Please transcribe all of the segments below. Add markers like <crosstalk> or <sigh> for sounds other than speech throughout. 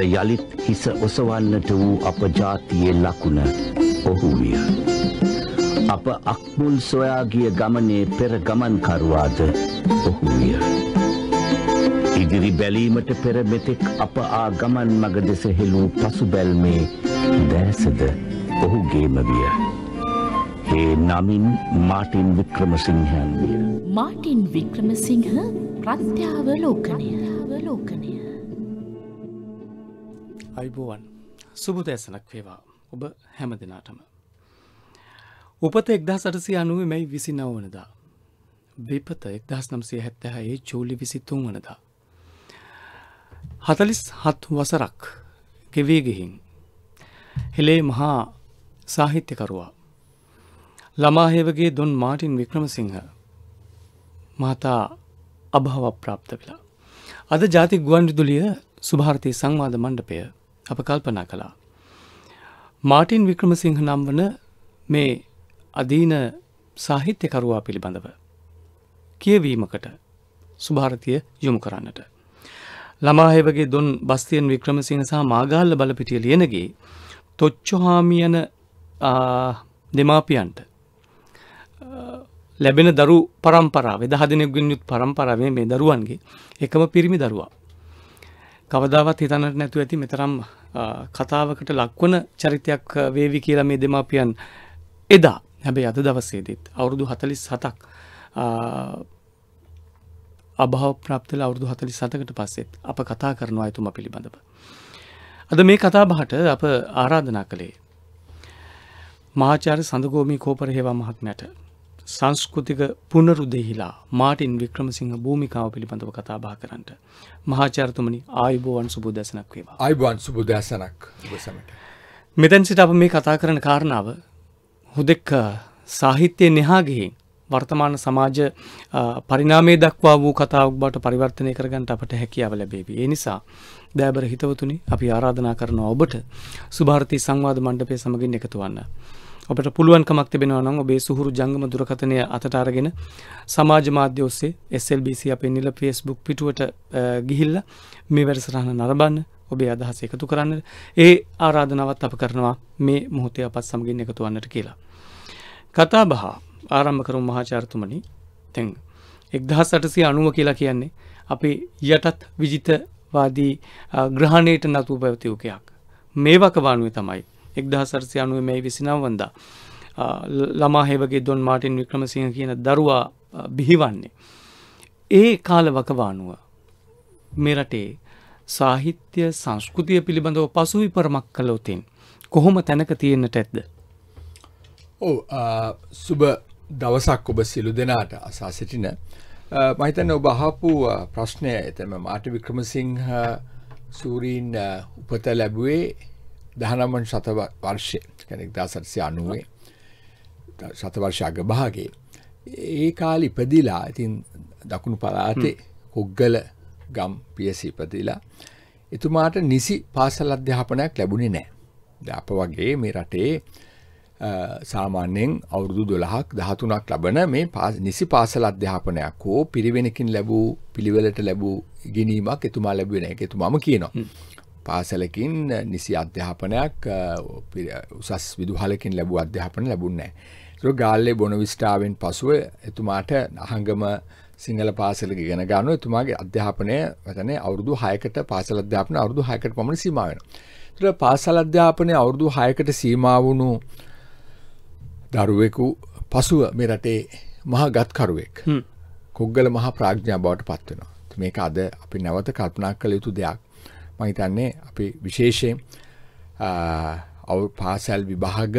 යළිත් හිස ඔසවන්නට වූ අප ජාතියේ ලකුණ ඔහු විය. අප අක්මුල් සොයා ගිය ගමනේ පෙර ගමන්කරුවාද ඔහු විය. ඉදිරි බැලීමට පෙර මෙතෙක් අප ආ ගමන් මඟ දෙස හෙළූ පසුබැල්මේ දැසද ඔහුගේම විය. ඒ නමින් මාටින් වික්‍රමසිංහන් විය. මාටින් වික්‍රමසිංහ ප්‍රත්‍යාවලෝකනය. අවලෝකනය. අයිබෝවන් සුබ දැසනක් වේවා ඔබ හැම දෙනාටම. උපත එක්දා සටසි අනුව මැයි විසි නවනදා. විපත එක්දස් නම්සේ හැත්තහයේ චූලි විසිත්තුන් වනදා. හතලිස් හත් වසරක් ගෙවේගෙහින්. හෙලේ මහා සාහිත්‍යකරුවා. ළමාහේවගේ දොන් මාටින් වික්‍රමසිංහ මහතා අභාව ප්‍රාප්ත වෙලා. අද ජාති ගුවන් විදුලිය සුභාර්තය සංවාධ මණ්ඩපය අප කල්පනා කළා. මාටින් වික්‍රමසිංහ නම් වන මේ අදීන සාහිත්‍යකරුවා පිළිබඳව. කියවීමකට සුභාරතිය යොමු කරන්නට. ළමාහෙවගේ දොන් බස්තියන් වික්‍රමසිංහ සහ මාගාල්ල බලපිටිය ලියනගේ තොච්චොහාමියන දෙමාපියන්ට ලැබෙන දරු පරම්පරාව දහදනෙක් ගින් යුත් පරම්පරාවේ මේ දරුවන්ගේ එකම පිරිමි දරුවා කවදාවත් හිතන්නට නැතු ඇති මෙතරම් කතාවකට ලක්වන චරිතයක් වේවි කියලා මේ දෙමාපියන් එදා හැබැයි අද දවසේදත් අවුරුදු හතලිස් සතක් අභාව ප්‍රාප්තල අවුරදු හතලි සතකට පස්සෙත් අප කතා කරනවා ඇතුම පිළිබඳව. අද මේ කතා බහට අප ආරාධනා කළේ. මාචාර සඳගෝමී කෝපරහේවා මහත්මයට සංස්කෘතික පුනරුදෙහිලා මාටින් වික්‍රමසිංහ භූමිකාව පිළිබඳව කතා බා කරන්නට මහාචාර්තුමනි ආයුබෝවන් සුබුදැසනක් වේවා අයිබන් සුබුදැසනක් සමට මෙතැන් සිට අප මේ කතා කරන කාරණාව හුදෙක් සාහිත්‍යය නෙහාගෙහින් වර්තමාන සමාජ පරිනාමේ දක්වා වූ කතාවක් බට පරිවර්තනය කරගන්නට අපට හැකියාව ලැබේවි. ඒ නිසා දෑබර හිතවතුනි අපි ආරාධනා කරනවා ඔබට සුභාර්ථී සංවාද මණ්ඩපය සමගින් එකතු වන්න. ඔබට පුළුවන්කමක් තිබෙනවා නම් ඔබේ සුහුරු ජංගම දුරකථනය අතට අරගෙන සමාජ මාධ්‍ය ඔස්සේ SLBC අපේ නිල Facebook පිටුවට ගිහිල්ල මේ වැඩසටහන නරඹන්න ඔබේ අදහස එකතු කරන්න ඒ ආරාධනාවත් අප කරනවා මේ මොහොතේ අපත් සමගින් එකතු වන්නට කියලා. කතා බහ ආරම්භ කරමු මහාචාර්යතුමනි. දැන් 1890 කියලා කියන්නේ අපේ යටත් විජිතවාදී ග්‍රහණයට නතු පැවති උකයක්. මේ වකවානුවේ තමයි එක්දා සර්සය අනුව මැයි විසිනවන්දා. ළමා හේවගේ දොන් මාටින් වික්‍රමසිංහ කියන දරුවා බිහිවන්නේ. ඒ කාල වකවානුව මෙරටේ සාහිත්‍ය සංස්කෘතිය පිළිබඳව පසු විපරමක් කලෝතින්. කොහොම තැනක තියෙන්න්නට ඇත්ද. ඕ සුබ දවසක් ඔබ සිලු දෙනාට අසා සිටින. මහිතන්න ඔබ අහපු ප්‍රශ්නය එතම මාට වික්‍රමසිංහ සූරීන් උපත ලැබුවේ දහනමන් ශත වර්ෂය කැනෙක් දාසටසය අනුවේ ශතවර්ෂ අගභාගේ ඒ කාල ඉපදිලා ඉතින් දකුණු පලාතේ හොග්ගල ගම් පියසි ඉපදිලා එතුමාට නිසි පාසල් අධ්‍යාපනයක් ලැබුණේ නෑ දප වගේ මේ රටේ සාමාන්‍යයෙන් අවුරුදු දොළහක් දහතුනක් ලබන මේ නිසි පාසල අධ්‍යාපනයක් හෝ පිරිවෙනකින් ලැබූ පිළිවෙලට ලැබූ ඉගෙනීමක් එතුමා ලැබුවෙන එක එතුමාම කියනවා පාසලකින් නිසි අධ්‍යාපනයක් උසස් විදුහලකින් ලැබූ අධ්‍යාපන ලැබුන්නෑ. තු ගාල්ලේ බොන විස්ටාවෙන් පසුව එතුමාට අහංගම සිංහල පාසල ගෙන ගන්න එතුමාගේ අධ්‍යාපනය වතන අවුරදු හයකට පාසල අධ්‍යාපන අවුරදු හයකට පමණ සීමාවෙන. තුර පාසල් අධ්‍යාපනය අවුරදු හයකට සීමාවුණු දරුවෙකු පසුව මේ රටේ මහ ගත්කරුවෙක් කොග්ගල මහ ප්‍රාඥා බවට පත්වෙනවා. මේක අද අපි නැවත කල්පනා කළ යුතු දෙයක්. මහිතන්නේ අපි විශේෂයෙන් අවු පාසැල් විභාග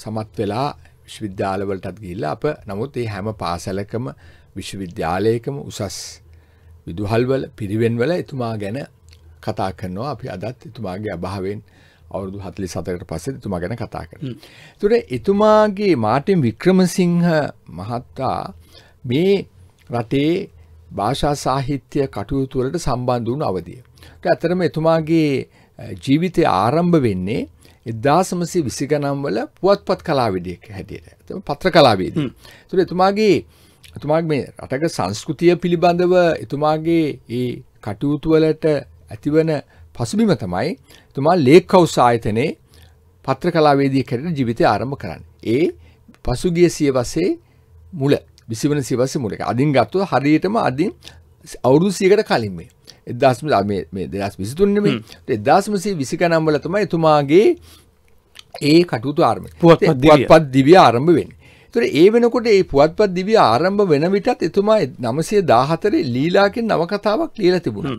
සමත් වෙලා විශ්වවිද්‍යාලවලටත් ගිල්ලා අප නමුත් ඒ හැම පාසලකම විශ්වවිද්‍යාලයකම උසස් විදුහල්වල පිරිවෙන්වල එතුමා ගැන කතා කරනවා අපි අදත් එතුමාගේ අභාවෙන් අවුරුදු හතලි සතකට පස්සේ එතුමා ගැන කතා කර. තුර එතුමාගේ මාටෙන් වික්‍රමසිංහ මහත්තා මේ රටේ භාෂා සාහිත්‍ය කටයුතුවලට සම්බන්ධ වුණු අවදිය. ඇතරම එතුමාගේ ජීවිතය ආරම්භ වෙන්නේ එදදාසමසේ විසි ගනම්වල පුවත්පත් කලාවිඩියක් හැටියට ඇතම පත්‍ර කලාවේද. තුර එතුමාගේ එතුමාගේ මේ රටක සංස්කෘතිය පිළිබඳව එතුමාගේ ඒ කටයුතුවලට ඇතිවන පසුබිම තමයි තුමා ලේකවස් ආයතනයේ පත්‍ර කලාවේදී කරන ජීවිතය ආරම්භ කරන්න. ඒ පසුගිය සියවසේ මුල විසිවන සිවස මුලක අදින් ගත්තුව හරියටම අදින් අවුරුදු සියකට කලින් මේ. එදස්ම දෙදස් විසිතුන්නම එදස්මසේ විසිකනම්වල තම එතුමාගේ ඒ කටුතු ආර්ම පුවත්පත් දිවිය ආරම්භ වෙන් තුර ඒ වෙනකොට ඒ පුවත්පත් දිවිය ආරම්භ වෙන විටත් එතුමා නමසේ දාහතරේ ලීලාකෙන් නවකතාවක් ලියලා තිබුණ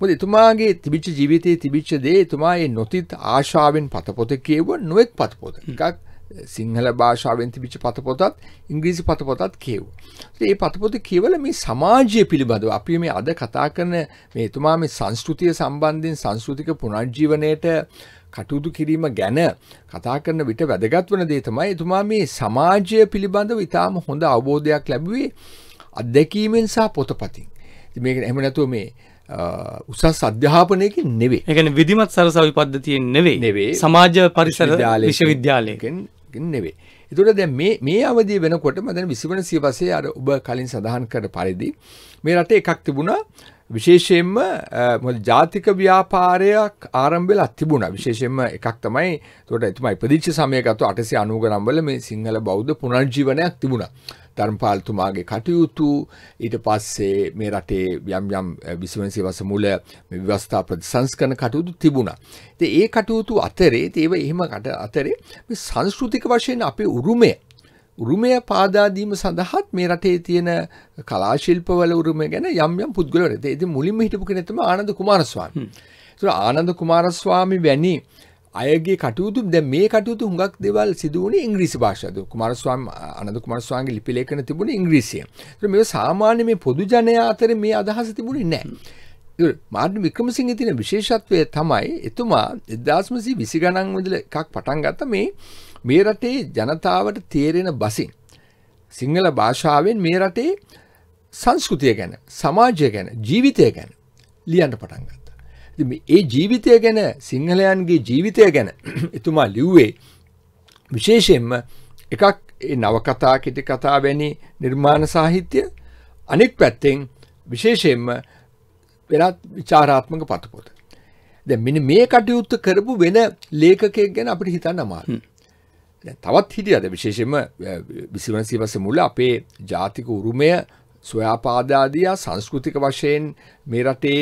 මොද එතුමාගේ තිබිච්ච ජීවිතයේ තිබිච්ච දේ එතුමා ඒ නොතිත් ආශාවෙන් පතපොත කියව නොෙක් පතපොත එකක් සිංහල භාෂාවෙන් තිබිච්ච පතපොතත් ඉංග්‍රීසි පතපොතත් කියව්. ඒ පතපොත කියවල මේ සමාජය පිළිබඳව අපි මේ අද කතා කරන මේතුමා මේ සංස්කෘතිය සම්බන්ධයෙන් සංස්කෘතික පුනර්ජීවනයට කටයුතු කිරීම ගැන කතා කරන විට වැදගත් වන දේ තමයි එතුමා මේ සමාජය පිළිබඳව ඉතාම හොඳ අවබෝධයක් ලැබුවේ අත්දැකීමෙන් සහ පොතපතින්. මේක එහෙම නැතුව මේ උසස් අධ්‍යාපනයකින් නෙවේ එකන විදිමත් සරසවි පද්ධතියෙන් නෙවේ නෙවේ සමාජ පරිසර විශ්වවිද්‍යාලයකින් නෙවේ. එතුට දැ මේ අවදී වෙනකොට මදැන විසිවන සීවසේ අර ඔබ කලින් සඳහන් කර පරිදි. මේ රටේ එකක් තිබුණා විශේෂයෙන්ම ජාතික ව්‍යාපාරයක් ආරම්භෙල අතිබුණ විශේෂෙන්ම එකක් තමයි තොට එතුම ඉපදිච්ච සමයකතු අටසි අනුගනම්බල මේ සිංහල බෞද්ධ පුනර්ජීවනයක් තිබුණා. ධර්මපාලතුමාගේ කටයුතු ඊට පස්සේ මේ රටේ යම් යම් 20 වෙනි වස මුල මේ විවස්ථා ප්‍රතිසංස්කරණ කටයුතු තිබුණා. ඉතින් ඒ කටයුතු අතරේ ඒව එහෙම අතරේ මේ සංස්කෘතික වශයෙන් අපේ උරුමය උරුමය පාදා දීම සඳහාත් මේ රටේ තියෙන කලා ශිල්පවල උරුමය ගැන යම් යම් පුද්ගලවරු. ඉතින් මුලින්ම හිටපු කෙනෙක් තමයි ආනන්ද කුමාරස්වාමී. ඒතර ආනන්ද කුමාරස්වාමී වැනි අයගේ කටයුතු දැ මේ කටයුතු හුඟක් දෙවල් සිදුවන ඉංග්‍රීසි භාෂද කුමරස්වාම අනද කුමරස්වාන්ගේ ලිපිලේකන තිබුණ ඉංග්‍රීසිය මේ සාමාන්‍ය මේ පොදු ජනය අතර මේ අදහස තිබුණේ නෑ. මාර්ඩ වික්‍රමසිංහ තින විශේෂත්වය තමයි එතුමා එදදාස්මසි විසි ගණන්විදල එකක් පටන් ගත්ත මේ මේ රටේ ජනතාවට තේරෙන බසින්. සිංහල භාෂාවෙන් මේ රටේ සංස්කෘතිය ගැන සමාජය ගැන ජීවිතය ගැන ලියන්ට පටන්ගත්. ඒ ජීවිතය ගැන සිංහලයන්ගේ ජීවිතය ගැන <clears throat> එතුමා ලිව්වේ විශේෂයෙන්ම එකක් නවකතා කෙටි කතා වැනි නිර්මාණ සාහිත්‍ය අනෙක් පැත්තෙන් විශේෂයෙන්ම වෙනත් විචාරාත්මක පතපොත. දැ මෙනි මේ කටයුත්ත කරපු වෙන ලේකකයක් ගැන අපිට හිතන්න අමාර. තවත් හිටියද විශේෂම විසිවනසී පස මුල අපේ ජාතික උරුමය සොයාපාදාදියා සංස්කෘතික වශයෙන් මේ රටේ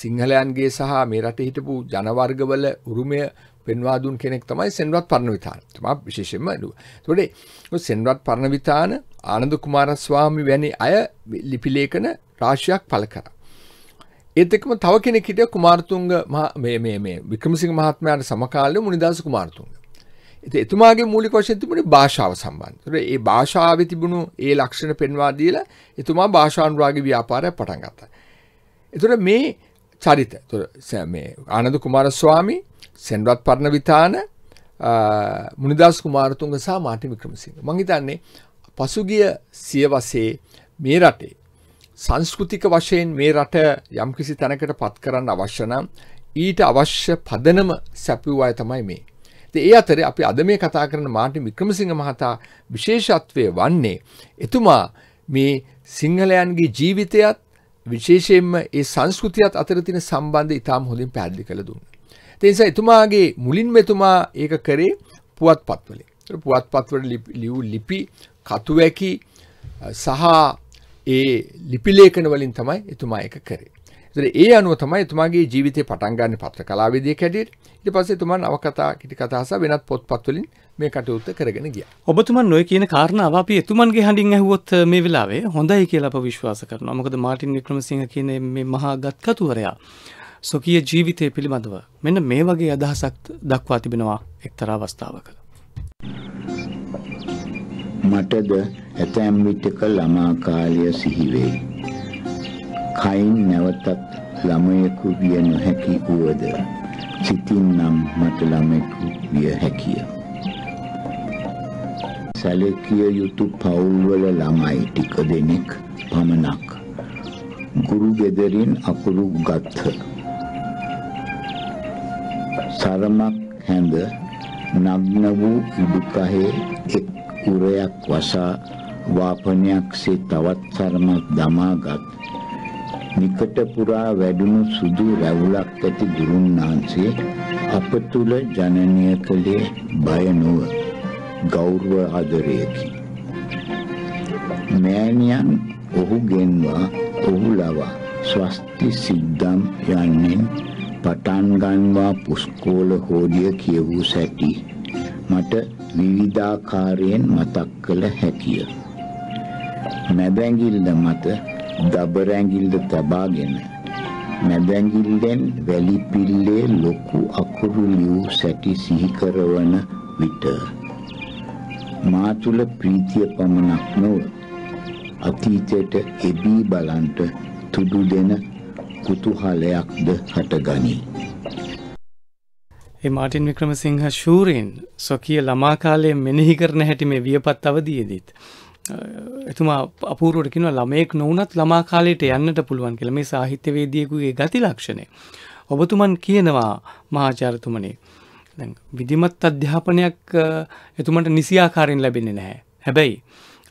සිංහලයන්ගේ සහ මේ රටේ හිටපු ජනවර්ගවල උරුමය පෙන්වා දුන් කෙනෙක් තමයි සෙන්වත් පරණවිතාන. තමා විශේෂයෙන්ම නු. ඒතකොට සෙන්වත් පරණවිතාන ආනන්ද කුමාරස්වාමි වැනි අය ලිපි ලේඛන රාශියක් පළ කරා. ඒත් එක්කම තව කෙනෙක් හිටියා කුමාරතුංග මේ මේ මේ වික්‍රමසිංහ මහත්මයාට සමකාලීන මුනිදාස කුමාරතුංග. ඉතින් එතුමාගේ මූලික වශයෙන් තිබුණේ භාෂාව සම්බන්ධ. ඒ භාෂාවේ තිබුණු ඒ ලක්ෂණ පෙන්වා දීලා එතුමා භාෂානුරාගී ව්‍යාපාරය පටන් ගත්තා. ඒතර මේ චරිත මේ ආනන්ද කුමාරස්වාමී සෙන්වත් පර්ණවිතාන මුනිදාස් කුමාරතුංග සහ මාටි වික්‍රමසිංහ මං හිතන්නේ පසුගිය සියවසේ මේ රටේ සංස්කෘතික වශයෙන් මේ රට යම්කිසි තැනකට පත් කරන්න අවශ්‍ය නම් ඊට අවශ්‍ය පදනම සැපුවාය තමයි මේ ඒ අතර අපි අද මේ කතා කරන මාර්ටින් වික්‍රමසිංහ මහතා විශේෂත්වය වන්නේ එතුමා මේ සිංහලයන්ගේ ජීවිතයත් විශේෂයෙන්ම ඒ සංස්කෘතියත් අතර තියෙන සම්බන්ධය ඉතාම හොඳින් පැහැදිලි කළ දුන්නා. ඒ නිසා එතුමාගේ මුලින්ම එතුමා ඒක කරේ පුවත්පත්වලින්. පුවත්පත්වල ලියු ලිපි, කතුවැකි සහ ඒ ලිපිලේඛන වලින් තමයි එතුමා ඒක කරේ. ඒ අනුව තමයි තුමාගේ ජීවිතය පටන්ගන්න පත්‍ර කලාවේදී කැඩට ඉට පසේ තුමන් අවකතා කිටි කතාස වෙනත් පොත්පත්වලින් මේ කටයුත්ත කරගෙන ගිය ඔබතුමන් නොය කියන කාරණාව අපි එතුමන්ගේ හඬින් ඇහුවොත් මේ වෙලාවේ හොඳයි කියලා අප විශ්වාස කරන මොකද මාටින් වික්‍රමසිංහ කියන මේ මහා ගත්කතුවරයා සොකිය ජීවිතය පිළිබඳව මෙන්න මේ වගේ අදහසක් දක්වා තිබෙනවා එක්තරා අවස්ථාවක. මටද ඇතැම් විටක ළමා කාලය සිහිවෙයි. කයින් නැවතත් ළමයෙකු විය නොහැකි වුවද සිතින් නම් මට ළමයෙකු විය හැකිය. සැලකිය යුතු පවුල්වල ළමයි ටික දෙනෙක් පමණක්. ගුරු ගෙදරින් අකුරු ගත්හ. සරමක් හැඳ නග්න වූ ඉඩුකහේ එක් උරයක් වසා වාපනයක් සේ තවත් සරමක් දමාගත් නිකට පුරා වැඩුණු සුදු රැවුලක් ඇති දුරුන්නාන්සේ අප තුල ජනනය කළේ බය නොව ගෞරව ආදරයකි. මෑණියන් ඔහු ගෙන්වා ඔහු ලවා ස්වස්ති සිද්ධම් යන්නේ පටන් ගන්වා පුස්කෝල හෝඩිය කියවූ සැටි මට විවිධාකාරයෙන් මතක් කළ හැකිය. මැදැඟිල්ල මත දබරැඟිල්ල තබාගෙන මැදැඟිල්ලෙන් වැලි පිල්ලේ ලොකු අකුරු ලියු සැටි සිහි කරවන විට මා තුල ප්‍රීතිය පමණක් නොව අතීතයට එබී බලන්ට තුඩු දෙන කුතුහලයක්ද හටගනී. ඒ මාටින් වික්‍රමසිංහ ශූරයෙන් ස්වකීය ළමා කාලයේ මෙනෙහි කරන හැටි මේ වියපත් අවදීයේදීත් එතුමා අපූරුවට කිනව ළමයෙක් නොවනත් ළමා කාලයට යන්නට පුළුවන් කියලා මේ සාහිත්‍යවේදියෙකුගේ ගති ලක්ෂණය. ඔබතුමන් කියනවා මහාචාර්යතුමනේ විධිමත් අධ්‍යාපනයක් එතුමන්ට නිසියාකාරයෙන් ලැබෙන්නේ නැහැ. හැබැයි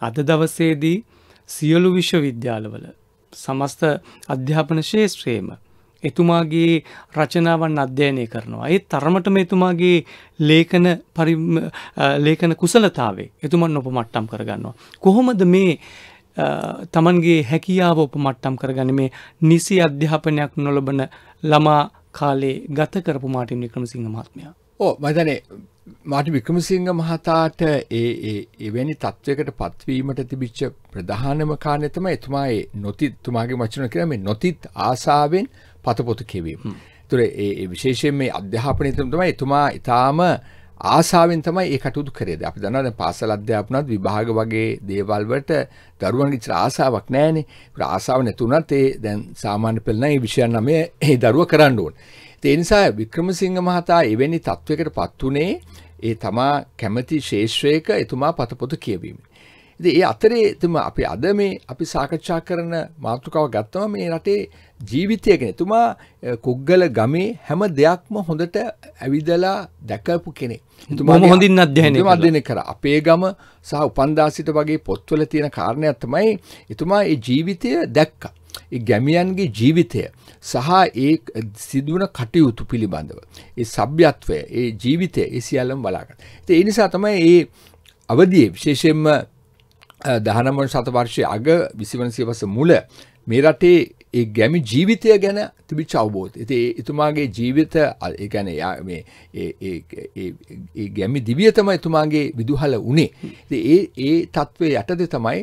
අද දවසේදී සියලු විශ්වවිද්‍යාලවල සමස්ත අධ්‍යාපන ශේෂත්‍රයේම එතුමාගේ රචනාවන් අධ්‍යයනය කරනවා. ඒ තරමටම එතුමාගේ ලේඛන ලේඛන කුසලතාවේ එතුමන් උපමට්ටම් කරගන්නවා. කොහොමද මේ තමන්ගේ හැකියාව උපමට්ටම් කරගන්න මේ නිසි අධ්‍යාපනයක් නොලබන ළමා කාලේ ගත කරපු මාටින් වික්‍රමසිංහ මහත්මයා. ඕ මතනේ මාටි වික්‍රමසිංහ මහතාට ඒ එවැනි තත්ත්වයකට පත්වීමට තිබිච්ච ප්‍රධානම කාණය තමයි එතුමා ඒ නොතිත් තුමාගේ වචන කියලා මේ නොතිත් ආසාවෙන් පතපොතු කෙවීම. තුර ඒ විශේෂයෙන් මේ අධ්‍යාපනය තමයි එතුමා ඉතාම ආසාාවෙන් තමයි ඒ කටුදු කරේද අපි දන්නද පාසල් අධ්‍යාපනත් විභාග වගේ දේවල්වට දරුවන්ගේ ත්‍රආසාාවක් නෑන ප්‍රාසාාව නැතුනත් ඒ දැන් සාමාන්‍ය පෙල්නයි විෂයන් නමය ඒ දරුව කරන්න ඕන්. තේනිසා වික්‍රමසිංහ මහතා එවැනි තත්ත්වකට පත්වනේ ඒ තමා කැමති ශේෂ්වයක එතුමා පතපොත කියවීම. ඒ අතරේ එතුම අපි අද මේ අපි සාකච්ඡා කරන මාතෘකාව ගත්තම මේ රටේ ජීවිතය කෙන තුමා කොග්ගල ගමේ හැම දෙයක්ම හොඳට ඇවිදලා දැකල්පු කෙනෙ තුමා හොඳින් අධ්‍යයන අධ්‍යයන කර අපේ ගම සහ උපන්දාසිට වගේ පොත්වල තියෙන කාරණයක් තමයි එතුමා ඒ ජීවිතය දැක්කා ගැමියන්ගේ ජීවිතය සහ ඒ සිදුවන කටයුතු පිළිබඳව. ඒ සභ්‍යත්වය ඒ ජීවිතය ඒ සියල්ලම් බලාගන්න. ඒ නිසා තමයි ඒ අවදියේ විශේෂයෙන්ම දහනමන් සතවර්ෂය අග විසිවනසිය වස මුල මේ රටේ ඒ ගැමි ජීවිතය ගැන තිබිච්ච අවබෝධ. ඉතින් එතුමාගේ ජීවිත ඒ කියන්නේ මේ ඒ ගැමි දිවිය තමයි එතුමාගේ විදුහල උනේ. ඉතින් ඒ ඒ తත්වයේ යටතේ තමයි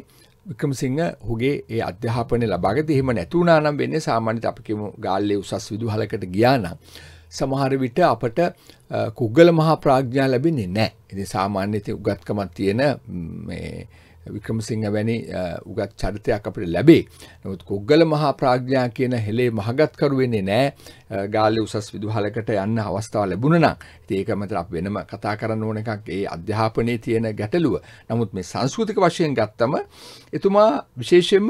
වික්‍රමසිංහ ඔහුගේ ඒ අධ්‍යාපනය ලබාගත්තේ. එහෙම නැති වුණා නම් වෙන්නේ සාමාන්‍යයෙන් අපි කියමු ගාල්ලේ උසස් විදුහලකට ගියා නම් සමහර විට අපට කුග්ගල මහා ප්‍රඥා ලැබෙන්නේ නැහැ. ඉතින් සාමාන්‍යයෙන් උගත්කමක් තියෙන මේ වික්‍රමසිංහ වැනි උගත් චරිතයක් අපට ලැබේ. නමුත් කොග්ගල මහා ප්‍රඥා කියන හෙලේ මහගත්කරු වෙන්නේ නැහැ. ගාල්ලේ උසස් විදුහලකට යන්න අවස්ථාව ලැබුණා නම් ඒක මත අපි වෙනම කතා කරන්න ඕන එකක් ඒ අධ්‍යාපනයේ තියෙන ගැටලුව. නමුත් මේ සංස්කෘතික වශයෙන් ගත්තම එතුමා විශේෂයෙන්ම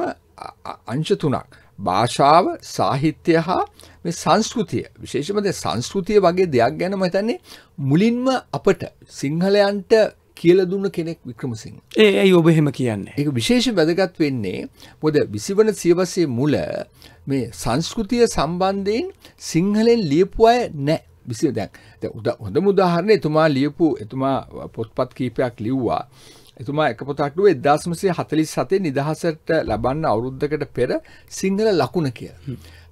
අංශ තුනක් භාෂාව සාහිත්‍ය හා මේ සංස්කෘතිය විශේෂම සංස්කෘතිය වගේ දෙයක් ගැන මම හිතන්නේ මුලින්ම අපට සිංහලයන්ට කියල දුන්න කෙනෙක් වික්‍රමසිං ඒයි ඔබ හෙම කියන්න එක විශේෂ වැදගත් වෙන්නේ මොද විසිවන සියවසේ මුල මේ සංස්කෘතිය සම්බන්ධයෙන් සිංහලෙන් ලියපු අය නෑ විසි දැන් උද හොඳ මුදාහරණය එතුමා ලියපු එතුමා පොත්පත් කීපයක් ලිව්වා එතුමා එක පොතක්ටුව එදදාස්මසේ හතලිස් සතේ නිදහසට ලබන්න අවුරුද්ධකට පෙර සිංහල ලකුණ කිය.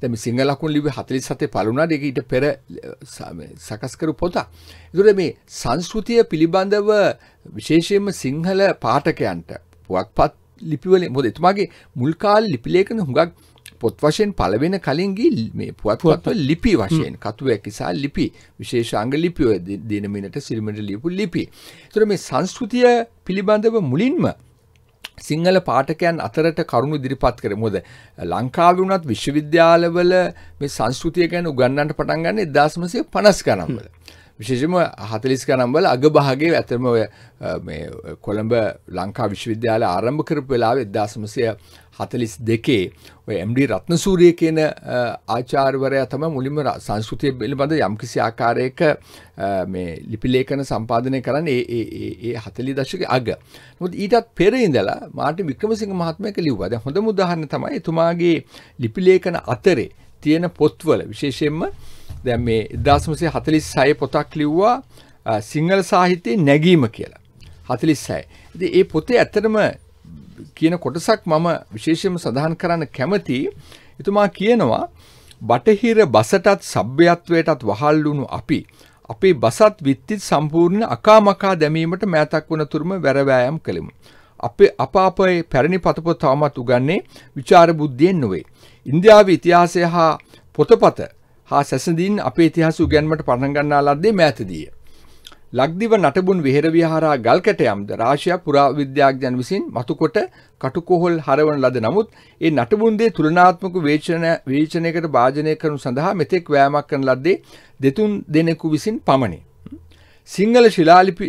දැම සිංහල ලකුණු ලිවි හතලි සතේ පලුණාට එක ඊට පෙර සකස්කරු පොතා. එතුර මේ සංස්කෘතිය පිළිබඳව විශේෂයෙන්ම සිංහල පාටකයන්ට පුවක්පත් ලිපිවල මොද එතුමාගේ මුල්කාල ලිපිලේකන හුඟක් පොත් වශයෙන් පලවෙන කලින්ගේ මේ පුවත්පත්ව ලිපි වශයෙන් කතුවැකිසා ලිපි විශේෂාංග ලිපියෝ දිනමිනට සිරිමට ලියපු ලිපි. තුර මේ සංස්කෘතිය පිළිබඳව මුලින්ම සිංහල පාටකයන් අතරට කරුණු දිරිපත් කර මොද ලංකාව වුණත් විශ්වවිද්‍යාලවල මේ සංස්කෘතිය ගැන උගන්නන්ට පටන් ගන්න එදදාස්මසය පනස් කරම්වල. විශේෂම හතලිස් ගනම්වල අගභාගේ ඇතරම ඔය කොළඹ ලංකා විශ්වවිද්‍යාල ආරම්භ කරපු වෙලාව එදදාසමසය හතලිස් දෙකේ ඔය එම්ඩි රත්න සූරිය කියන ආචාර්වරය තම මුලිම සංස්කෘතිය පිළිබඳ යම්කිසි ආකාරයක ලිපිලේකන සම්පාධනය කරන්න ඒ හතලි දශක අග මුත් ඊටත් පෙර ඉඳලා මාට වික්‍රමසිංහ මහත්මයක ලිව්වද හොඳ මුදාහරණ තමයි එතුමාගේ ලිපිලේකන අතරේ තියෙන පොත්වල විශේෂයෙන්ම දැන් මේ 1946 පොතක් ලිව්වා සිංහල සාහිත්‍යයේ නැගීම කියලා. 46. ඉතින් ඒ පොතේ ඇත්තටම කියන කොටසක් මම විශේෂයෙන්ම සඳහන් කරන්න කැමති. එතුමා කියනවා බටහිර බසටත් සભ્યත්වයටත් වහල් වුණු අපි අපේ බසත් විත්තිත් සම්පූර්ණ අකාමකා දැමීමට මෑතක් වන තුරුම වැරවෑයම් කළෙමු. අපේ අප අපේ පැරණි පතපොත තවමත් උගන්නේ විචාර බුද්ධියෙන් නොවේ. ඉන්දියාවේ ඉතිහාසය හා පොතපත හා සැසඳින් අපේ ඉතිහාස උගන්මට පටන්ගන්නා ලද්දේ මෑතදිය. ලක්දිව නටබුන් විහෙර විහාරා ගල්කැටයම්ද රාශයක් පුරාවිද්‍යාඥයන් විසින් මතුකොට කටුකොහොල් හරවන ලද නමුත් ඒ නටබුන්දේ තුළනාත්මක වේචන වේචනයකට භාජනය කරනු සඳහා මෙතෙක් වෑමක් කරන ලද්දේ දෙතුන් දෙනෙකු විසින් පමණි. සිංහල ශිලාලිපි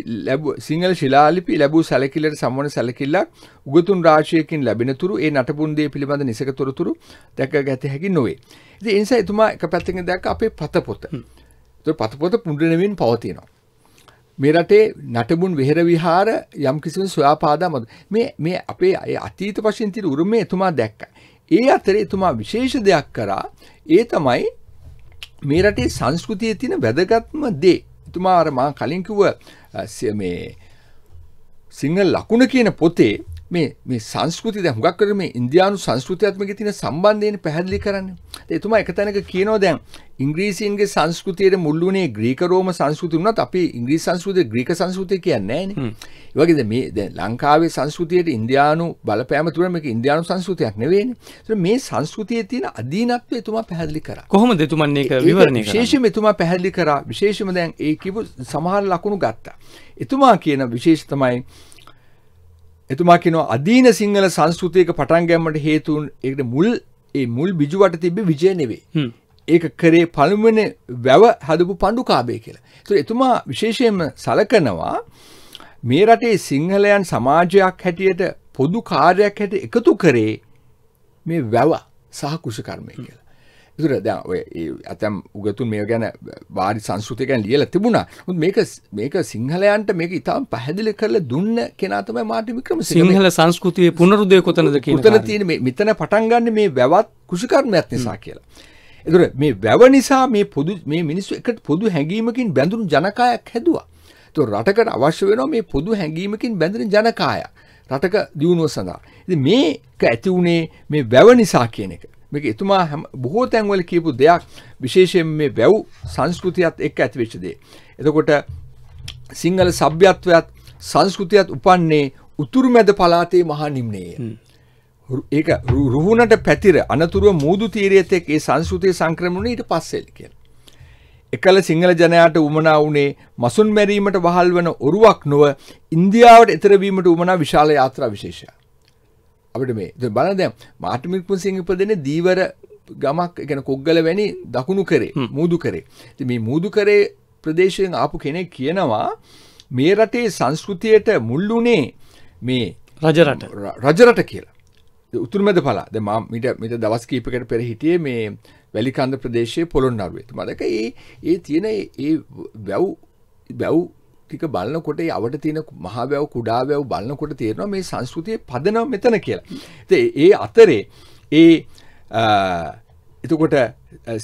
සිංහල ශිලාලිපි ලැබූ සැලකිල්ලට සම්මන සැලකිල්ලක් උගතුන් රාශයකින් ලැබෙනතුරු ඒ නටබුන්දේ පිළිබඳ නිසකතොරතුරු දැක ගැත හැකි නොවේ. ඉතින් ඒ නිසා එතුමා එක පැත්තකින් දැක්ක අපේ පතපොත. ඒතර පතපොත පුණ්ඩනමින් පවතිනවා. මේ රටේ නටබුන් විහෙර විහාර යම් කිසිම සොයාපාදා මත මේ මේ අපේ අතීත වශයෙන් තියෙන උරුමය එතුමා දැක්කා. ඒ අතරේ එතුමා විශේෂ දෙයක් කරා. ඒ තමයි මේ රටේ සංස්කෘතියේ තියෙන වැදගත්ම දේ. එතුමා අර මම කලින් කිව්ව මේ සිංහල ලකුණ කියන පොතේ මේ මේ සංස්කෘති දැන් හුඟක් කරේ මේ ඉන්දියානු සංස්කෘතියත් මේකේ තියෙන සම්බන්ධයෙන් පැහැදිලි කරන්න. එතුමා එක තැනක කියනවා දැන් ඉංග්‍රීසීන්ගේ සංස්කෘතියට මුල් වුණේ ග්‍රීක රෝම සංස්කෘතිය වුණත් අපි ඉංග්‍රීසි සංස්කෘතිය ග්‍රීක සංස්කෘතිය කියන්නේ නැහැනේ. ඒ වගේ දැන් මේ දැන් ලංකාවේ සංස්කෘතියට ඉන්දියානු බලපෑම තුන මේක ඉන්දියානු සංස්කෘතියක් නෙවෙයිනේ. ඒතර මේ සංස්කෘතියේ තියෙන අදීනත්වය එතුමා පැහැදිලි කරා. කොහොමද එතුමන් මේක විවරණය කරන්නේ? විශේෂයෙන්ම එතුමා පැහැදිලි කරා විශේෂම දැන් ඒ කියපු සමහර ලකුණු ගත්තා. එතුමා කියන විශේෂ තමයි එතුමා කියනවා අදීන සිංහල සංස්කෘතියක පටන් ගැම්මට හේතුන් ඒකට මුල් ඒ මුල් බිජුවට තිබ්බ විජය නෙවේ ඒක කරේ පළමුවන වැව හදපු පණ්ඩුකාබය කියලා තු එතුමා විශේෂයෙන්ම සලකනවා මේ රටේ සිංහලයන් සමාජයක් හැටියට පොදු කාර්යක් හැට එකතු කරේ මේ වැව සහ කුෂකර්මය කියලා දුර ඇතැම් උගතුන් මේ ගැන වාරි සංස්ෘතිකයන් ලියල තිබුණා මේක සිංහලයන්ට මේක ඉතාම් පැහැදිලි කරල දුන්න කෙනතම මාටිමික්‍රම සිංහල සංස්කෘතිය පුනරුදය කොතනද තන තියෙන මෙතන පටන්ගන්න මේ වැවත් කුෂිකර්මයක් නිසා කියලා. එතුර මේ වැව නිසා මේ පොදු මේ මිනිස්සු එකට පොදු හැඟීමකින් බැඳුරු ජනකායක් හැදවා. තු රටකට අවශ්‍ය වෙනවා මේ පොදු හැඟීමකින් බැඳරෙන ජනකාය. රටක දියුණුව සඳහා. මේ ඇති වුණේ මේ වැව නිසා කියන එක. මේක එතුමා බොහෝ තැන්වල කියපු දෙයක් විශේෂයෙන් මේ වැව් සංස්කෘතියත් එක්ක ඇතිවෙච්ච දේ. එතකොට සිංහල සભ્યත්වයත් සංස්කෘතියත් උපන්නේ උතුරුමැද පළාතේ මහා නිම්නයේ. ඒක රුහුණට පැතිර අනතුරුව මූදු තීරයේත් එක්ක ඒ සංස්කෘතිය සංක්‍රමණ ඊට පස්සේ කියලා. එකල සිංහල ජනයාට උමනා වුණේ මසුන් මැරීමට වහල් වන ඔරුවක් නොව ඉන්දියාවට එතරවීමට උමනා විශාල යාත්‍රා විශේෂයක්. අපිට මේ බලන්න දැන් මාර්ටින් වික්‍රමසිංහ ඉපදෙන්නේ දීවර ගමක් ගැන කොග්ගල වැනි දකුණු කරේ මූදු කරේ. ඉතින් මේ මූදු කරේ ප්‍රදේශයෙන් ආපු කෙනෙක් කියනවා මේ රටේ සංස්කෘතියට මුල් වුණේ මේ රජරට රජරට කියලා. උතුරු මැද පලා. දැන් මම මිට මිට දවස් කීපයකට පෙර හිටියේ මේ වැලිකන්ද ප්‍රදේශයේ පොළොන්නරුවේ. මම දැක ඒ ඒ තියෙන ඒ වැව් වැව් ටික බලනකොට ඒ අවට තියෙන මහවැව් කුඩාවැව් බලනකොට තේරෙනවා මේ සංස්කෘතියේ පදනම මෙතන කියලා. ඉතින් ඒ අතරේ ඒ එතකොට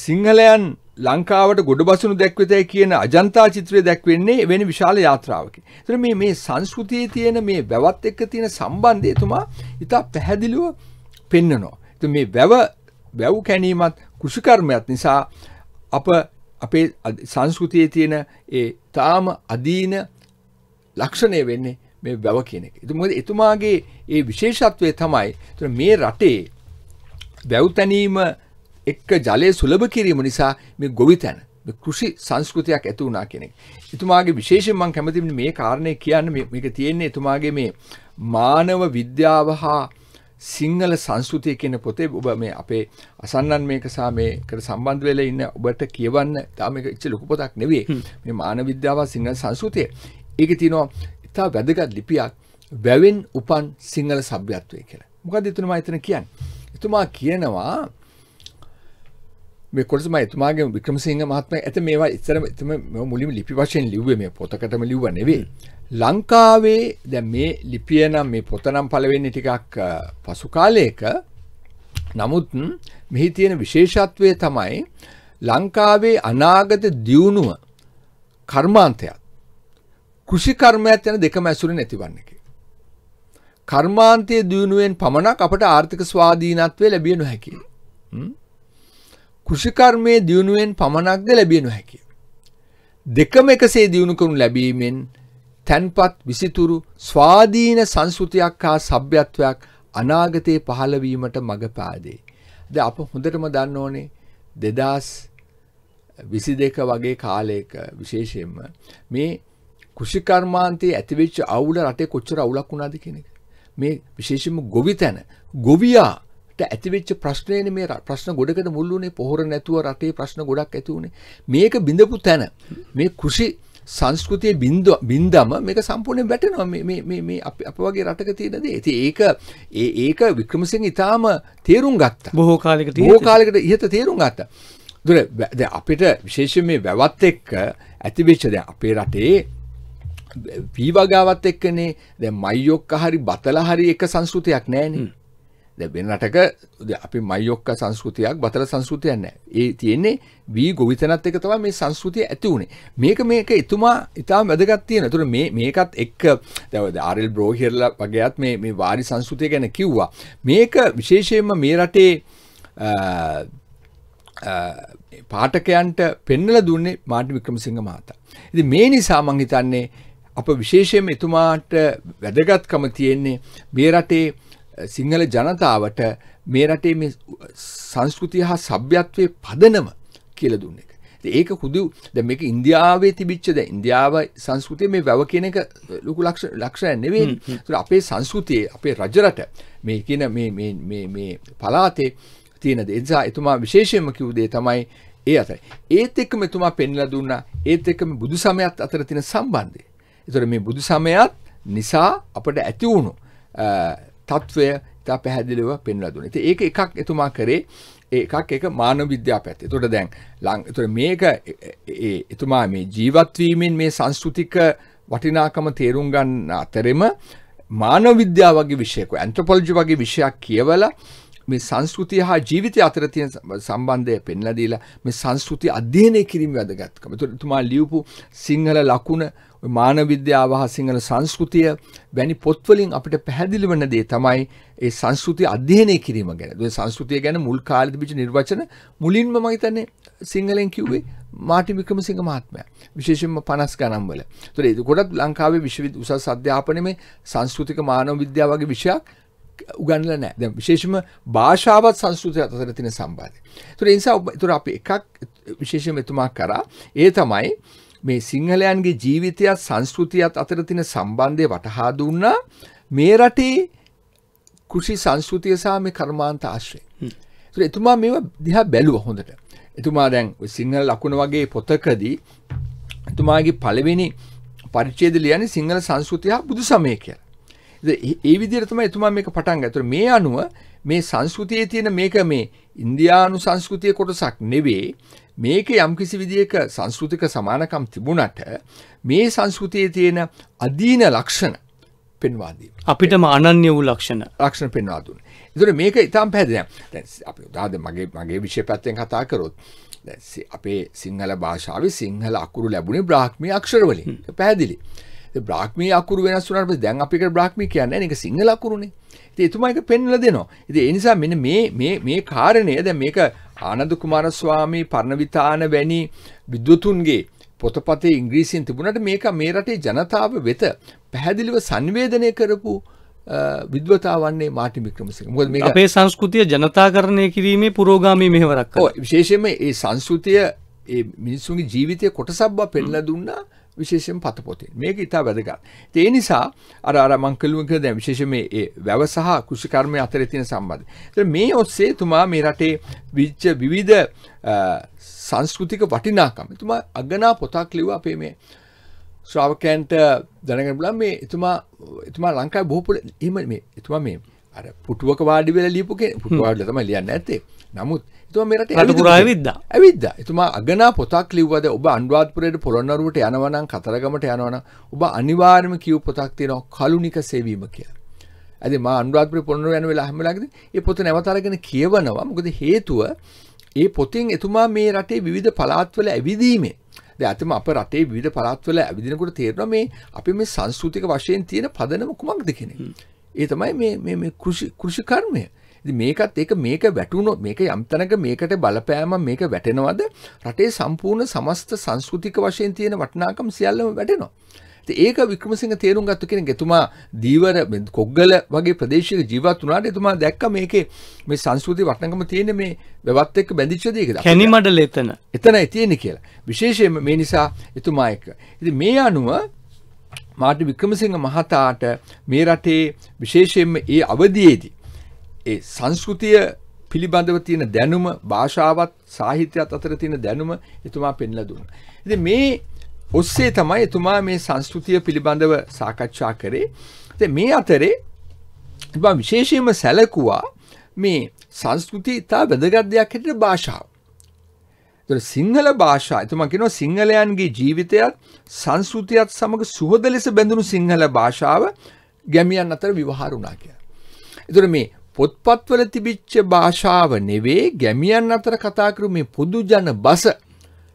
සිංහලයන් ලංකාවට ගොඩබසුණු දැක්විතයි කියන අජන්තා චිත්‍රය දැක්වෙන්නේ වෙන විශාල යාත්‍රාවක. එතන මේ මේ සංස්කෘතියේ තියෙන මේ වැවත් එක්ක තියෙන සම්බන්ධය එතුමා ඉතා පැහැදිලිව පෙන්නනවා. ඉතින් මේ වැව වැව් කැණීමත් කෘෂිකර්මයක් නිසා අප අපේ සංස්කෘතියේ තියෙන ඒ තාම අදීන ලක්ෂණය වෙන්නේ මේ වැව කියන එක. එතුමද එතුමාගේ ඒ විශේෂත්වය තමයි මේ රටේ වැැව්තැනීම එක්ක ජලය සුලභ කිරීම නිසා මේ ගොවි තැන කෘෂි සංස්කෘතියක් ඇති වුණා කෙනෙක්. එතුමාගේ විශේෂෙන් මං කැමතිම මේ කාරණය කියන්න මේක තියෙන්නේ එතුමාගේ මේ මානව විද්‍යාව හා සිංහල සංස්කෘතිය කියන පොතේ ඔබ මේ අපේ අසන්නන් මේක සහ මේකට සම්බන්ධ වෙලා ඉන්න ඔබට කියවන්න තාම මේක ඉච්ච ලොකු පොතක් නෙවෙයි මේ මානව විද්‍යාව සිංහල සංස්කෘතිය ඒක තියෙනවා ඉතා වැදගත් ලිපියක් වැවෙන් උපන් සිංහල සભ્યත්වය කියලා මොකද එතුමා එතන කියන්නේ එතුමා කියනවා කොටම එතුමාගේ වික්‍රමසිංහ මහත්ම ඇත මේවා ඉතර එතම මුලිම ලිපි වශයෙන් ලිව්වේ මේ පොතකටම ලිව්ව නෙවේ. ලංකාවේ දැ මේ ලිපිය නම් මේ පොතනම් පලවෙන්න ටිකක් පසුකාලයක නමුත් මෙහි තියෙන විශේෂත්වය තමයි ලංකාවේ අනාගත දියුණුව කර්මාන්තයක් කෘෂිකර්මයක් යන දෙකම ඇසුරෙන් ඇතිවන්නකි. කර්මාන්තය දියුණුවෙන් පමණක් අපට ආර්ථික ස්වාධීනත්වය ලැබිය නොහැකි. කෘෂිකර්මයේ දියුණුවෙන් පමණක්ද ලැබිය නොහැකිය. දෙකම එකසේ දියුණු කරනු ලැබීමෙන් තැන්පත් විසිතුරු ස්වාධීන සංස්කෘතියක් හා සભ્યත්වයක් අනාගතයේ පහළවීමට මඟ පාදේ. ද අප හොඳටම දන්න ඕනේ දෙදස් විසි දෙක වගේ කාලයක විශේෂයෙන්ම මේ කෘෂිකර්මාන්තයේ ඇතිවෙච්ච අවුල රටේ කොච්චර අවුලක් වුණාද කියන එක. මේ විශේෂයෙන්ම ගොවි තැන ගොවියා ඇතිවෙච්ච ප්‍රශ්නයන මේ ප්‍රශ්න ගොඩකට මුල්ලුනේ පොහොර නැතුව රටේ ප්‍රශ්න ගොඩක් ඇතිවුණේ මේක බිඳපු තැන මේ කෘෂි සංස්කෘතිය බින්ද බින්දම මේක සම්පූර්ණයෙන් වැටෙනවා මේ අප වගේ රටක තියෙන දේ ඇති ඒක ඒ ඒක වික්‍රමසිංහ ඉතාම තේරුම් ගත්ත බොහෝ කාලෙකට බොහෝ කාලෙකට ඉහත තේරුම් ගත්ත දුර අපිට විශේෂ මේ වැවත් එක්ක ඇතිවෙච්චද අපේ රටේ පීවගාවත් එක්කනේ දැ මයියොක්ක හරි බතල හරි එක සංස්කෘතියක් නෑනේ දැන් වෙන රටක අපි මයිඔක්ක සංස්කෘතියක් බතල සංස්කෘතියක් නැහැ. ඒ තියෙන්නේ වී ගොවිතැනත් එක තමයි මේ සංස්කෘතිය ඇති වුනේ. මේක මේක එතුමා ඉතාම වැදගත් තියෙනවා. ඒතර මේ මේකත් එක්ක දැන් ආර්.එල්. බ්‍රෝහියර්ලා වගේත් මේ මේ වාරි සංස්කෘතිය ගැන කිව්වා. මේක විශේෂයෙන්ම මේ රටේ පාඨකයන්ට පෙන්වලා දුන්නේ මාර්ටින් වික්‍රමසිංහ මහතා. ඉතින් මේ නිසා මම හිතන්නේ අප විශේෂයෙන්ම එතුමාට වැදගත්කම තියෙන්නේ මේ රටේ සිංහල ජනතාවට මේ රටේ මේ සංස්කෘතිය හා සභ්‍යත්වය පදනම කියල දුන්න එක. ඒක හුදු ද මේක ඉන්දියාවේ තිබිච්චද ඉන්දියාව සංස්කෘතිය මේ වැව කියන එක ලොකු ලක්ෂ ලක්ෂණ නෙවෙයි අපේ සංස්කෘතියේ අපේ රජරට මේ කියන මේ පලාතේ තියෙනද එනිසා එතුමා විශේෂයෙන්ම කිව්දේ තමයි ඒ අතයි. ඒත් එක්කම එතුමා පෙන්ලා දුන්නා ඒත් එක්කම බුදු සමයත් අතර තියෙන සම්බන්ධය. ඒතර මේ බුදු සමයත් නිසා අපට ඇති වුණු තත්ත්වය ඉතා පැහැදිලිව පෙන්ලා දුන්නේ. ඉතින් ඒක එකක් එතුමා කරේ එකක් එක මානව විද්‍යාව පැත්තේ. එතකොට දැන් ලං එතකොට මේක ඒ එතුමා මේ ජීවත් වීමෙන් මේ සංස්කෘතික වටිනාකම තේරුම් ගන්න අතරෙම මානව විද්‍යාව වගේ විෂයක ඇන්ත්‍රොපොලොජි වගේ විෂයක් කියවලා මේ සංස්කෘතිය හා ජීවිතය අතර තියෙන සම්බන්ධය පෙන්ලා දීලා මේ සංස්කෘතිය අධ්‍යයනය කිරීම වැදගත්කම. ඒතකොට තුමා ලියපු සිංහල ලකුණ මානව විද්‍යාව හා සිංහල සංස්කෘතිය වැනි පොත්වලින් අපිට පැහැදිලි වෙන දේ තමයි ඒ සංස්කෘතිය අධ්‍යයනය කිරීම ගැන. ඒ සංස්කෘතිය ගැන මුල් කාලේ තිබිච්ච නිර්වචන මුලින්ම මම හිතන්නේ සිංහලෙන් කිව්වේ මාටින් වික්‍රමසිංහ මහත්මයා. විශේෂයෙන්ම 50 ගණන් වල. ඒතකොට ගොඩක් ලංකාවේ විශ්ව උසස් අධ්‍යාපනයේ සංස්කෘතික මානව විද්‍යාව වගේ විෂයක් උගන්නල නෑ දැ විශේෂම භාෂාවත් සංස්කෘතිය අතර තින සම්බාධය තුර නිසා තුර අප එකක් විශේෂම එතුමා කරා ඒ තමයි මේ සිංහලයන්ගේ ජීවිතයත් සංස්කෘතියත් අතර තින සම්බන්ධය වටහා දුන්නා මේ රටේ කෘෂි සංස්කෘතිය සහ මේ කර්මාන්ත ආශ්‍රය තුර එතුමා මේ දිහා බැලුව හොඳට එතුමා දැන් සිංහල ලකුණ වගේ පොතකදී එතුමාගේ පළවෙනි පරිච්චේද ලියන සිංහල සංස්කෘතිය බුදු සමය කියලා ඒ විදිහට තමයි එතුමා මේක පටන් ගත්තේ. මේ අනුව මේ සංස්කෘතියේ තියෙන මේක මේ ඉන්දියානු සංස්කෘතිය කොටසක් නෙවෙයි. මේක යම්කිසි විදිහක සංස්කෘතික සමානකම් තිබුණට මේ සංස්කෘතියේ තියෙන අදීන ලක්ෂණ පෙන්වා දීම. අපිටම අනන්‍ය වූ ලක්ෂණ ලක්ෂණ පෙන්වා දුන්නේ. ඒතර මේක ඊටම් පැහැදිලියි. දැන් අපි උදාහරණ මගේ මගේ විෂය පැත්තෙන් කතා කරොත් දැන් අපේ සිංහල භාෂාවේ සිංහල අකුරු ලැබුණේ බ්‍රාහ්මී අක්ෂර වලින්. පැහැදිලි. බ්‍රාක්්මී අකුර වෙනස්සුනට දැන් අපික බ්‍රාක්්මි කියන්න එක සිංහල අකුරුණේ එතුමයික පෙන්ල දෙනවා. ඉති එනිසා මෙන මේ කාරණය ද මේක ආනදු කුමාරස්වාමී පරණවිතාන වැනි විද්වතුන්ගේ පොතපතේ ඉංග්‍රීසින් තිබුණට මේක මේ රටේ ජනතාව වෙත පැහැදිලිව සංවේදනය කරපු විද්වතා වන්නේ මාටි වික්‍රමසිංහ. මොකද මේක අපේ සංස්කෘතිය ජනතාකරණය කිරීමේ පුරෝගාමී මෙහෙවරක්. ඔව් විශේෂයෙන්ම මේ සංස්කෘතිය ඒ මිනිස්සුන්ගේ ජීවිතයේ කොටසක් බව පෙන්ලා දුන්නා විශේෂෙන් පතපොතේ මේක ඉතා වැදගත් ඒ නිසා අර අර මංකලුවක දැ විශේෂ මේ වැව සහ කෘෂිකර්මය අතර තියෙන සම්බන්ධ මේ ඔස්සේ තුමා මේ රටේ විච්ච විවිධ සංස්කෘතික වටිනාකම තුමා අගනා පොතක් ලිව අපේ මේ ශ්‍රාවකයන්ට දැනගෙන බලන් මේ එතුමා එතුමා ලංකාවේ බොහෝ පුළ එහෙම මේ එතුමා මේ අර පුටුවක වාඩි වෙලා ලියපු කෙනෙක් පුටුවාඩිල තමයි ලියන්න ඇත්තේ. නමුත් එතුමා මේ රටේ ඇවිද්දා. ඇවිද්දා. ඇවිද්දා. එතුමා අගනා පොතක් ලිව්වද ඔබ අනුරාධපුරයට පොළොන්නරුවට යනවා නම් කතරගමට යනවා නම් ඔබ අනිවාර්යයෙන්ම කියව පොතක් තියෙනවා කලුනික සෙවීම කියලා. ඇද මා අනුරාධපුර පොළොන්නරුව යන වෙලාව හැමලාගෙදී ඒ පොත නැවත අරගෙන කියවනවා. මොකද හේතුව ඒ පොතින් එතුමා මේ රටේ විධ පලාත්වල ඇවිදීමේ ඇතම අප රටේ විධ පලාත්වල ඇවිදිනකොට තේරන මේ අපි මේ සංස්කෘතික වශයෙන් තියෙන පදනම කුමක් දෙකෙන ඒ තමයි මේ මේ කෘෂි කෘෂි කර්මය. මේකත් ඒක මේක වැටුණොත් මේක යම්තනක මේකට බලපෑම මේක වැටෙනවද රටේ සම්පූර්ණ සමස්ත සංස්කෘතික වශයෙන් තියෙන වටිනාකම් සියල්ලම වැටෙනවා. ඒක වික්‍රමසිංහ තේරුම් ගත්ත කෙනෙක් එතුමා දීවර කොග්ගල වගේ ප්‍රදේශයක ජීවත් වුණාට එතුමා දැක්ක මේකේ මේ සංස්කෘති වටනකම තියෙන මේ වැවත් එක්ක බැඳිච්ච දේ කියලා. කැනිමඩල එතන. එතනයි තියෙන්නේ කියලා. විශේෂයෙන්ම මේ නිසා එතුමා එක්ක. ඉතින් මේ අනුව මාර්ටි වික්‍රමසිංහ මහතාට මේ රටේ විශේෂයෙන්ම ඒ අවධියේදී ඒ සංස්කෘතිය පිළිබඳව තියෙන දැනුම භාෂාවත් සාහිත්‍යයත් අතර තියෙන දැනුම එතුමා පෙන්ලා දුන්නා. ඉතින් මේ ඔස්සේ තමයි එතුමා මේ සංස්කෘතිය පිළිබඳව සාකච්ඡා කරේ. ඉතින් මේ අතරේ එතුමා විශේෂයෙන්ම සැලකුවා මේ සංස්කෘතිය ඉතා වැදගත් දෙයක් හැටියට භාෂාව. තුර සිංහල භාෂා එතුමා කියනවා සිංහලයන්ගේ ජීවිතයත් සංස්කෘතියත් සමග සුහද ලෙස බැඳුණු සිංහල භාෂාව ගැමියන් අතර විවහාර වුණා කියලා. ඒතර මේ පොත්පත්වල තිබිච්ච භාෂාව නෙවෙයි ගැමියන් අතර කතා කරු මේ පොදු ජන බස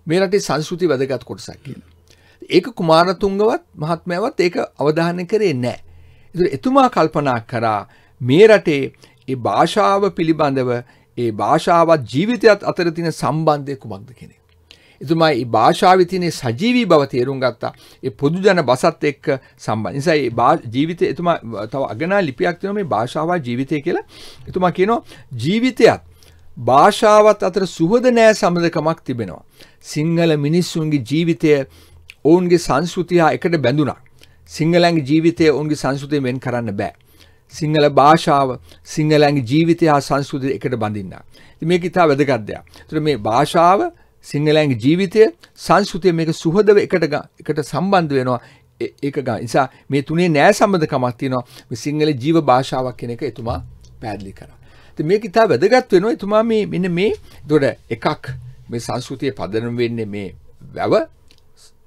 මේ රටේ සංස්කෘතිය වැදගත් කොටසක් කියලා. ඒක කුමාරතුංගවත් මහත්මයවත් ඒක අවධානය කරේ නැහැ. ඒතර එතුමා කල්පනා කරා මේ රටේ ඒ භාෂාව පිළිබඳව ඒ භාෂාවත් ජීවිතයත් අතර තියෙන සම්බන්ධය කුමක්ද කෙනෙක්. එතුමා ඒ භාෂාවේ තියෙන සජීවී බව තේරුම් ගත්තා. ඒ පොදු ජන බසත් එක්ක සම්බන්ධ. නිසා මේ ජීවිතය එතුමා තව අගනා ලිපියක් තියෙනවා මේ භාෂාව ජීවිතය කියලා. එතුමා කියනවා ජීවිතයත් භාෂාවත් අතර සුහද නෑ සමදකමක් තිබෙනවා. සිංහල මිනිස්සුන්ගේ ජීවිතය ඔවුන්ගේ සංස්කෘතිය එකට බැඳුණා. සිංහලන්ගේ ජීවිතය ඔවුන්ගේ සංස්කෘතියෙන් වෙන් කරන්න බෑ. සිංහල භාෂාව සිංහලගේ ජීවිතය හා සංස්කෘතිය එකට බඳින්න. ඉතින් මේක ඉතා වැදගත් දෙයක්. ඒතර මේ භාෂාව සිංහලගේ ජීවිතය සංස්කෘතිය මේක සුහදව එකට එකට සම්බන්ධ වෙනවා. ඒක නිසා මේ තුනේ නෑ සම්බන්ධකමක් තියෙනවා. මේ සිංහල ජීව භාෂාවක් කියන එක එතුමා පැහැදිලි කරා. ඉතින් මේක ඉතා වැදගත් වෙනවා. එතුමා මේ මෙන්න මේ එතකොට එකක් මේ සංස්කෘතිය පදනම් වෙන්නේ මේ වැව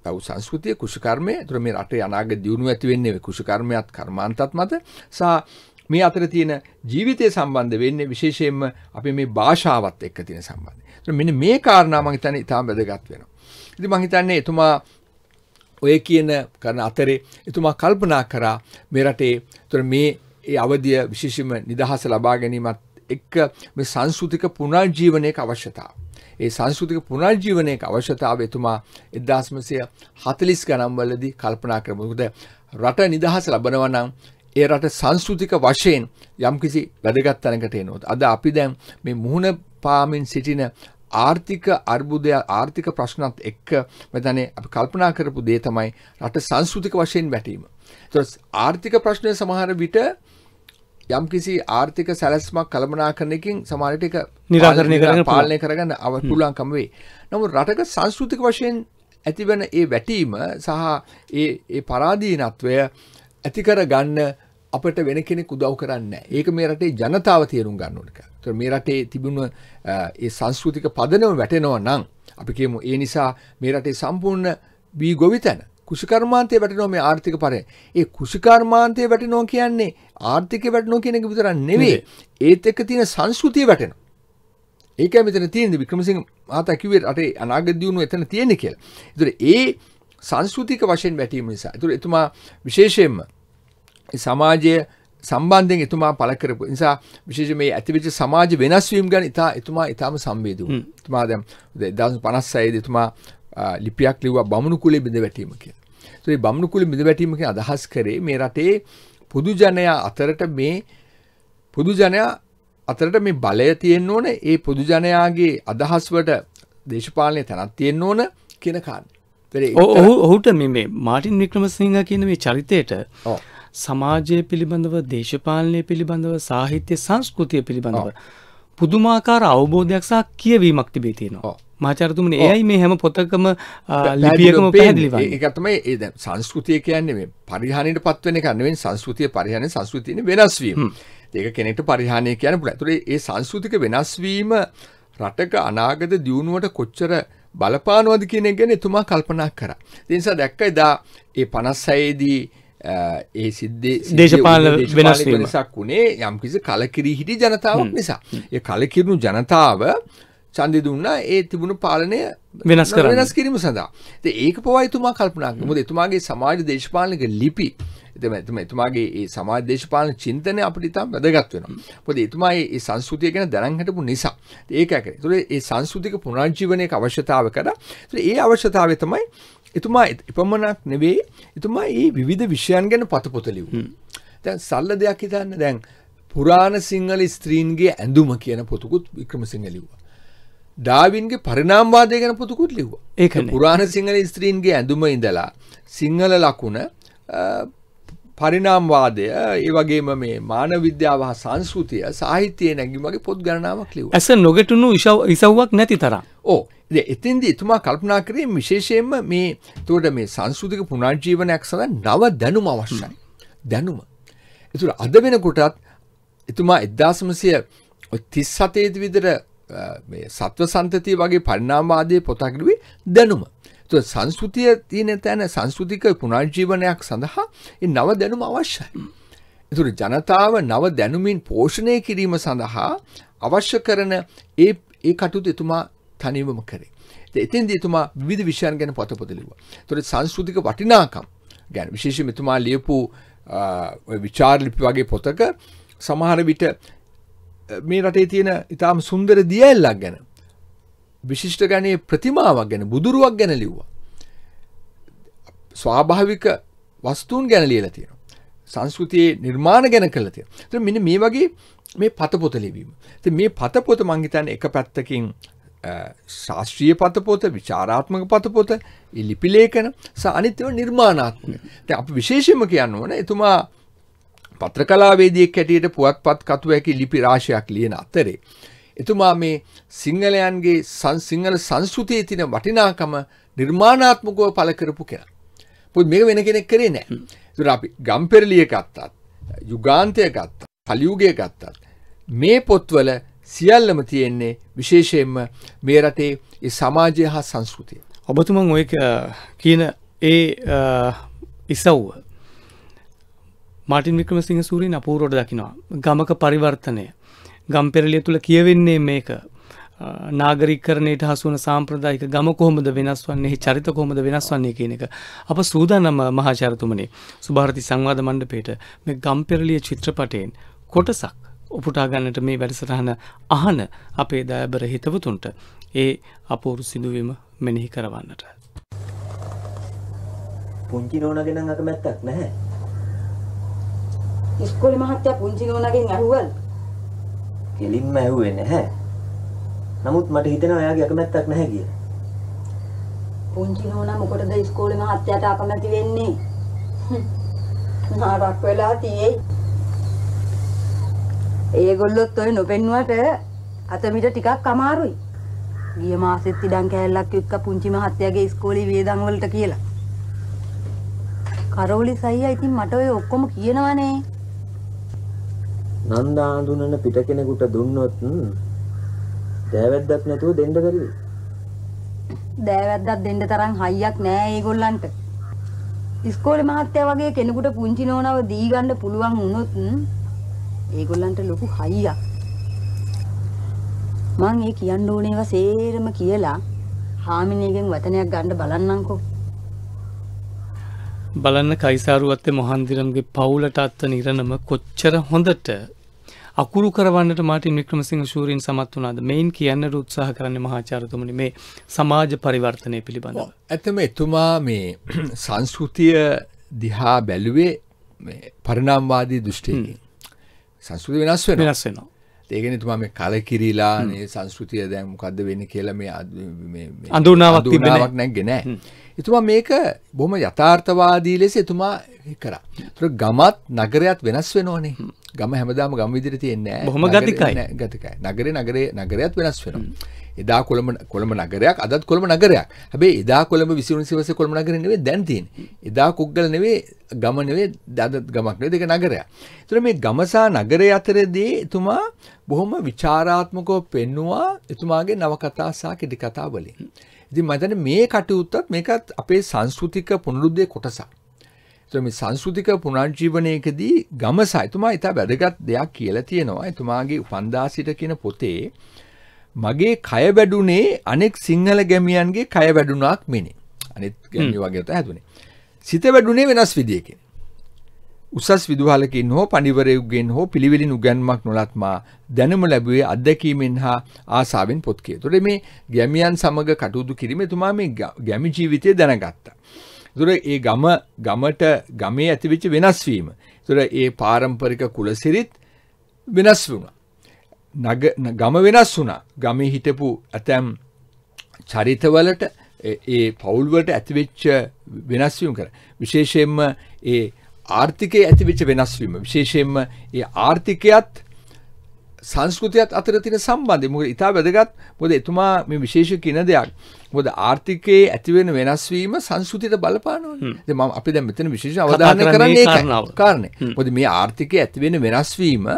පැව් සංස්කෘතිය කුෂකර්මය තුර මේ රට යනාග දියුණු ඇති වෙන්නේ කුෂකර්මයත් කර්මාන්තත් මත සා මේ අතර තියෙන ජීවිතය සම්බන්ධ වෙන්නේ විශේෂයෙන්ම අපි මේ භාෂාවත් එක්ක තියෙන සම්බන්ධය. මෙන්න මේ කාරණා මම හිතන්නේ ඉතාම වැදගත් වෙනවා. ඉතින් මම හිතන්නේ එතුමා ඔය කියන කරන අතරේ එතුමා කල්පනා කරා මේ රටේ තුර මේ අවධිය විශේෂම නිදහස ලබා ගැනීමත් එක්ක මේ සංස්කෘතික පුනර්ජීවනයක අවශ්‍යතාව. ඒ සංස්කෘතික පුනර්ජීවනයක අවශ්‍යතාව එතුමා 1940 ගණන්වලදී කල්පනා කළා. මොකද රට නිදහස ලබනවා නම් ඒ රට සංස්කෘතික වශයෙන් යම්කිසි වැදගත් තැනකට එනොත් අද අපි දැන් මේ මුහුණ පාමින් සිටින ආර්ථික අර්බුදය ආර්ථික ප්‍රශ්නත් එක්ක මෙතනේ අපි කල්පනා කරපු දේ තමයි රට සංස්කෘතික වශයෙන් වැටීම. ඒතකොට ආර්ථික ප්‍රශ්නය සමහර විට යම්කිසි ආර්ථික සැලස්මක් කළමනාකරණයකින් සමාරට එක නිරාකරණය කරන පාලනය කරගන්න අව පුළුවන්කම වේ. නමුත් රටක සංස්කෘතික වශයෙන් ඇතිවන ඒ වැටීම සහ ඒ පරාදීනත්වය ඇතිකර ගන්න අපට වෙන කෙනෙක් උදව් කරන්න. ඒක මේ රටේ ජනතාව තේරුම් ගන්න ඕනක. මේ රටේ තිබුණ ඒ සංස්කෘතික පදනම වැටෙනවා නම් අපි කියමු ඒ නිසා මේ රටේ සම්පූර්ණ වී ගොවිතැන කුෂිකර්මාන්තය වැටනෝ මේ ආර්ථික පරය. ඒ කුෂිකර්මාන්තය වැටනෝ කියන්නේ ආර්ථිකය වැටනෝ කියන එක විතරක් නෙවෙයි. ඒත් එක්ක තියෙන සංස්කෘතිය වැටෙනවා. ඒකයි මෙතන තියෙන්නේ වික්‍රමසිංහ මහතා කිව්වේ රටේ අනාගත දියුණුව එතන තියෙන්නේ කියලා. ඒතර ඒ සංස්කෘතික වශයෙන් වැටීම නිසා. ඒතර එතුමා විශේෂයෙන්ම සමාජයේ සම්බන්ධයෙන් එතුමා පළ කරපු නිසා විශේෂ මේ ඇතිවිච සමාජ වෙනස් වීම ගැන ඉතා එතුමා ඉතාම සංවේදී වුණා. එතුමා දැන් 1956 දී එතුමා ලිපියක් ලිව්වා බමුණු කුලේ බිඳ වැටීම කියලා. ඒ බමුණු කුලේ බිඳ වැටීම කියන අදහස් කරේ මේ රටේ පොදු ජනයා අතරට මේ පොදු ජනයා අතරට මේ බලය තියෙන්න ඕන ඒ පොදු ජනයාගේ අදහස් වලට දේශපාලනයේ තනක් තියෙන්න ඕන කියන කාරණේ. ඔහු ඔහුට මේ මාටින් වික්‍රමසිංහ කියන මේ චරිතයට සමාජය පිළිබඳව දේශපාලනය පිළිබඳව සාහිත්‍ය සංස්කෘතිය පිළිබඳව පුදුමාකාර අවබෝධයක් සහ කියවීමක් තිබේ තියෙනවා මාචරතුමන ඒයි මේ හැම පොතකම ලිපියකම පැදිලි එකතමයි ඒ සංස්කෘතිය කියන්නේ මේ පරිහානිට පත්වෙන කන්නවෙන් සංස්කෘතිය පරිහණ සංස්කෘතියන වෙනස්වීම ඒක කෙනෙට පරිහානය කියන පුළ ඇතුළේ ඒ සංස්කෘතික වෙනස්වීම රටක අනාගත දියුණුවට කොච්චර බලපානවද කියන ගැන එතුමා කල්පනා කර. දෙනිසා දැක්ක එදා ඒ පනස්සයේදී ඒ සිද්ධ දේශපාල වෙනස් වෙනසක් වුණේ යම්කිසි කලකිරී හිටි ජනතාවක් නිසා. ඒ කලකිරුණු ජනතාව චන්දය දුන්නා ඒ තිබුණු පාලනය වෙනස් කර වෙනස් කිරීම සඳහා. ඒක පවයිතුමා කල්පනක් මුද එතුමාගේ සමාජ දේශපාලනක ලිපි එතම එතුමාගේ ඒ සමාජ දේශපාලන චින්තනය අපිට ඉතාම වැදගත් වෙනවා. මොකද එතුමා ඒ සංස්කෘතිය ගැන දැනන් හිටපු නිසා. ඒක ඇකේ. ඒතකොට ඒ සංස්කෘතික පුනර්ජීවනයේ අවශ්‍යතාව කරා. ඒ අවශ්‍යතාවය තමයි එතුමා එපමණක් නෙවේ එතුමා ඒ විධ විෂයන් ගැන පතපොත ලිවුම්. දැන් සල්ල දෙයක් හිතන්න දැන් පුරාණ සිංහල ස්ත්‍රීන්ගේ ඇඳුම කියන පොතුකුත් වික්‍රමසිංහ ලිව්වා. ඩාවින්ගේ පරිණාම්වාදය ගැන පොතුකුත් ලිව්වා. ඒක පුරාණ සිංහල ස්ත්‍රීන්ගේ ඇඳුම ඉඳලා සිංහල ලකුණ පරිණාම්වාදය ඒ වගේම මේ මානව විද්‍යාව හා සංස්කෘතිය සාහිත්‍යයේ නැගීමගේ පොත් ගණනාවක් ලිව්වා. ඇස නොගැටුණු ඉසව්වක් නැති තරම්. ඕ. එතෙන්දී එතුමා කල්පනා කරේ විශේෂයෙන්ම මේ එතකොට මේ සංස්කෘතික පුනර්ජීවනයක් සඳහා නව දැනුම අවශ්‍යයි. දැනුම. ඒතර අද වෙනකොටත් එතුමා 1937 විතර මේ සත්ව සම්තතිය වගේ පරිණාමවාදයේ පොතක් ලිව්වේ දැනුම. සංස්කෘතිය තියෙන තැන සංස්කෘතික පුනර්ජීවනයක් සඳහා නව දැනුම අවශ්‍යයි. එතුර ජනතාව නව දැනුමින් පෝෂණය කිරීම සඳහා අවශ්‍ය කරන ඒ ඒ කටුතු එතුමා තනිවම කරේ. එතින් එතුමා විධ විෂයන් ගැන පොතපොදලිව. තොර සංස්කෘතික වටිනාකම් ගැන විශේෂ මෙතුමා ලියපු විචාර්ලිපි වගේ පොතක සමහර විට මේ රටේ තියෙන ඉතාම සුන්දර දියල්ලක් ගැන විශිෂ්ට ගණයේ ප්‍රතිමාවක් ගැන බුදුරුවක් ගැන ලිව්වා. ස්වාභාවික වස්තුූන් ගැන ලියලා තියෙන. සංස්කෘතියේ නිර්මාණ ගැන කළ තිය. ත මෙනි මේ වගේ මේ පතපොත ලිවීම. ති මේ පතපොත මංගිතන් එක පැත්තකින් ශාස්ත්‍රීය පතපොත විචාරාත්මක පතපොත ඉලිපිලේකන ස අනිත්‍යව නිර්මාණාත්මක. ත අප විශේෂම කියන්න ඕන එතුමා පත්‍රකලාවේදියක් හැටියට පුවත් පත් කතු ඇකි ලිපි රාශයක් ලියන අතරේ. එතුමා මේ සිංහලයන්ගේ සිංහල සංස්කෘතියේ තියෙන වටිනාකම නිර්මාණාත්මකව පළ කරපු කෙනා. පුත් මේක වෙන කෙනෙක් කරේ නෑ. ඒතර අපි ගම්පෙරළිය ගත්තත්, යුගාන්තය ගත්තත්, කලියුගය ගත්තත් මේ පොත්වල සියල්ලම තියෙන්නේ විශේෂයෙන්ම මේ රටේ ඒ සමාජය හා සංස්කෘතිය. ඔබතුමන් ඔය කියන ඒ ඉසව්ව මාටින් වික්‍රමසිංහ සූරීන් අපූරවට දකිනවා. ගමක පරිවර්තනය ගම්පෙරලිය තුළ කියවෙන්නේ මේක නාගරිකරණයට හසුවන සාම්ප්‍රදායික ගම කොහොමද වෙනස් වන්නේ චරිත කොහොමද වෙනස් වන්නේ කියන එක අප සූදානම මහාචාරතුමනේ සුභාරති සංවාද මණ්ඩපයට මේ ගම්පෙරලිය චිත්‍රපටයෙන් කොටසක් උපුටා ගන්නට මේ වැඩසටහන අහන අපේ දයබර හිතවතුන්ට ඒ අපූරු සිදුවීම මෙනෙහි කරවන්නට පුංචි නෝනගෙනම් අකමැත්තක් නැහැ ඉස්කෝලේ මහත්තයා පුංචි නෝනගෙන් අහුවල් හෙලින්ම ඇහුවේ නැහැ. නමුත් මට හිතෙනවා එයාගේ අකමැත්තක් නැහැ කියලා. පුංචි නෝනා මොකටද ඉස්කෝලේ මහත්තයාට අකමැති වෙන්නේ? නාරක් වෙලා තියේ. ඒගොල්ලොත් ඔය නොපෙන්නුවට අත මිට ටිකක් අමාරුයි. ගිය මාසෙත් ඉඩම් කෑල්ලක් එක්ක පුංචි මහත්තයාගේ ඉස්කෝලේ වියදම් වලට කියලා. කරෝලි සයියා ඉතින් මට ඔය ඔක්කොම කියනවනේ. නන්දා අඳුනන පිට කෙනෙකුට දුන්නොත් දෑවැද්දක් නැතුව දෙන්න බැරිද? දෑවැද්දක් දෙන්න තරම් හයියක් නෑ ඒගොල්ලන්ට. ඉස්කෝලේ මහත්තයා වගේ කෙනෙකුට පුංචි නෝනව දී ගන්න පුළුවන් වුණොත් ඒගොල්ලන්ට ලොකු හයියක්. මං ඒ කියන්න ඕනේවා සේරම කියලා හාමිනේගෙන් වචනයක් ගන්න බලන්නම්කෝ. බලන්න කයිසාරුවත්ත මොහන්දිරන්ගේ පවුලට අත්ව නිරණම කොච්චර හොඳට අකුරු කරවන්නට මාට නික්‍රමසිංහ ශූරීන් සමත් වනාද මෙයින් කියන්න උත්සාහ කරන්න මහාචාරතුමනි මේ සමාජ පරිවර්තනය පිළිබඳ. ඇතම එතුමා මේ <clears throat> සංස්කෘතිය දිහා බැලුවේ පරණම්වාදී දෘෂ්ටි සංස්කෘති වෙනස් වෙන වෙනස් වෙනවා. ඒකන තුමා මේ කල කිරිලා සංස්කෘතිය දැන් මොකක්ද වෙන්න කියලා මේ අඳුනාවක් තිබෙනාවක් නැග්ගෙනෑ. එතුමා මේක බොහොම යථාර්ථවාදී ලෙස එතුමා කරා. ඒතර ගමත් නගරයත් වෙනස් වෙනවනේ. ගම හැමදාම ගම් විදිහට තියෙන්නේ නැහැ. බොහොම ගතිකයි. ගතිකයි. නගරේ නගරේ නගරයත් වෙනස් වෙනවා. එදා කොළඹ කොළඹ නගරයක් අදත් කොළඹ නගරයක්. හැබැයි එදා කොළඹ 23 සිවසේ කොළඹ නගරේ නෙවෙයි දැන් තියෙන්නේ. එදා කුග්ගල නෙවෙයි ගම නෙවෙයි අදත් ගමක් නෙවෙයි දෙක නගරයක්. ඒතර මේ ගම සහ නගරය අතරදී එතුමා බොහොම ਵਿਚਾਰාත්මකව පෙන්නවා එතුමාගේ නවකතා සහ කෙටි කතා වලින්. ඉතින් මම හිතන්නේ මේ කටයුත්තත් මේකත් අපේ සංස්කෘතික පුනරුද්දේ කොටසක්. එතකොට මේ සංස්කෘතික පුනර්ජීවනයේදී ගමස එතුමා ඉතා වැදගත් දෙයක් කියලා තියෙනවා. එතුමාගේ උපන්දාසිට කියන පොතේ මගේ කය වැඩුණේ අනෙක් සිංහල ගැමියන්ගේ කය වැඩුණාක් මෙනේ. අනිත් ගැමියෝ වගේ තමයි හැදුනේ. සිත වැඩුණේ වෙනස් විදියකින්. උසස් විදුහලකින් හෝ පනිවරයුගෙන් හෝ පිළිවෙලින් උගැන්මක් නොලත්මා දැනුම ලැබුවේ අත්දැකීමෙන් හා ආසාාවෙන් පොත්කේ. තොට මේ ගැමියන් සමඟ කටයුතු කිරීම තුමා මේ ගැමි ජීවිතය දැනගත්තා. තුර ඒ ගම ගමට ගමේ ඇතිවිච්ච වෙනස්වීම. තුර ඒ පාරම්පරික කුලසිරිත් වෙනස් වුණ. ගම වෙනස් වුණ ගමේ හිටපු ඇතැම් චරිතවලට ඒ පවුල්වට ඇතිවෙච්ච වෙනස්වීම් කර. විශේෂයෙන්ම ඒ ආර්ථිකයේ ඇතිවෙච්ච වෙනස් වීම විශේෂයෙන්ම ඒ ආර්ථිකයත් සංස්කෘතියත් අතර තියෙන සම්බන්ධය මොකද ඊට වැඩගත් මොකද එතුමා මේ විශේෂ කින දෙයක් මොකද ආර්ථිකයේ ඇති වෙන වෙනස් වීම සංස්කෘතියට බලපානවනේ දැන් මම අපි දැන් මෙතන විශේෂ අවධානය කරන්නේ ඒකයි කාරණේ මොකද මේ ආර්ථිකයේ ඇති වෙන වෙනස් වීම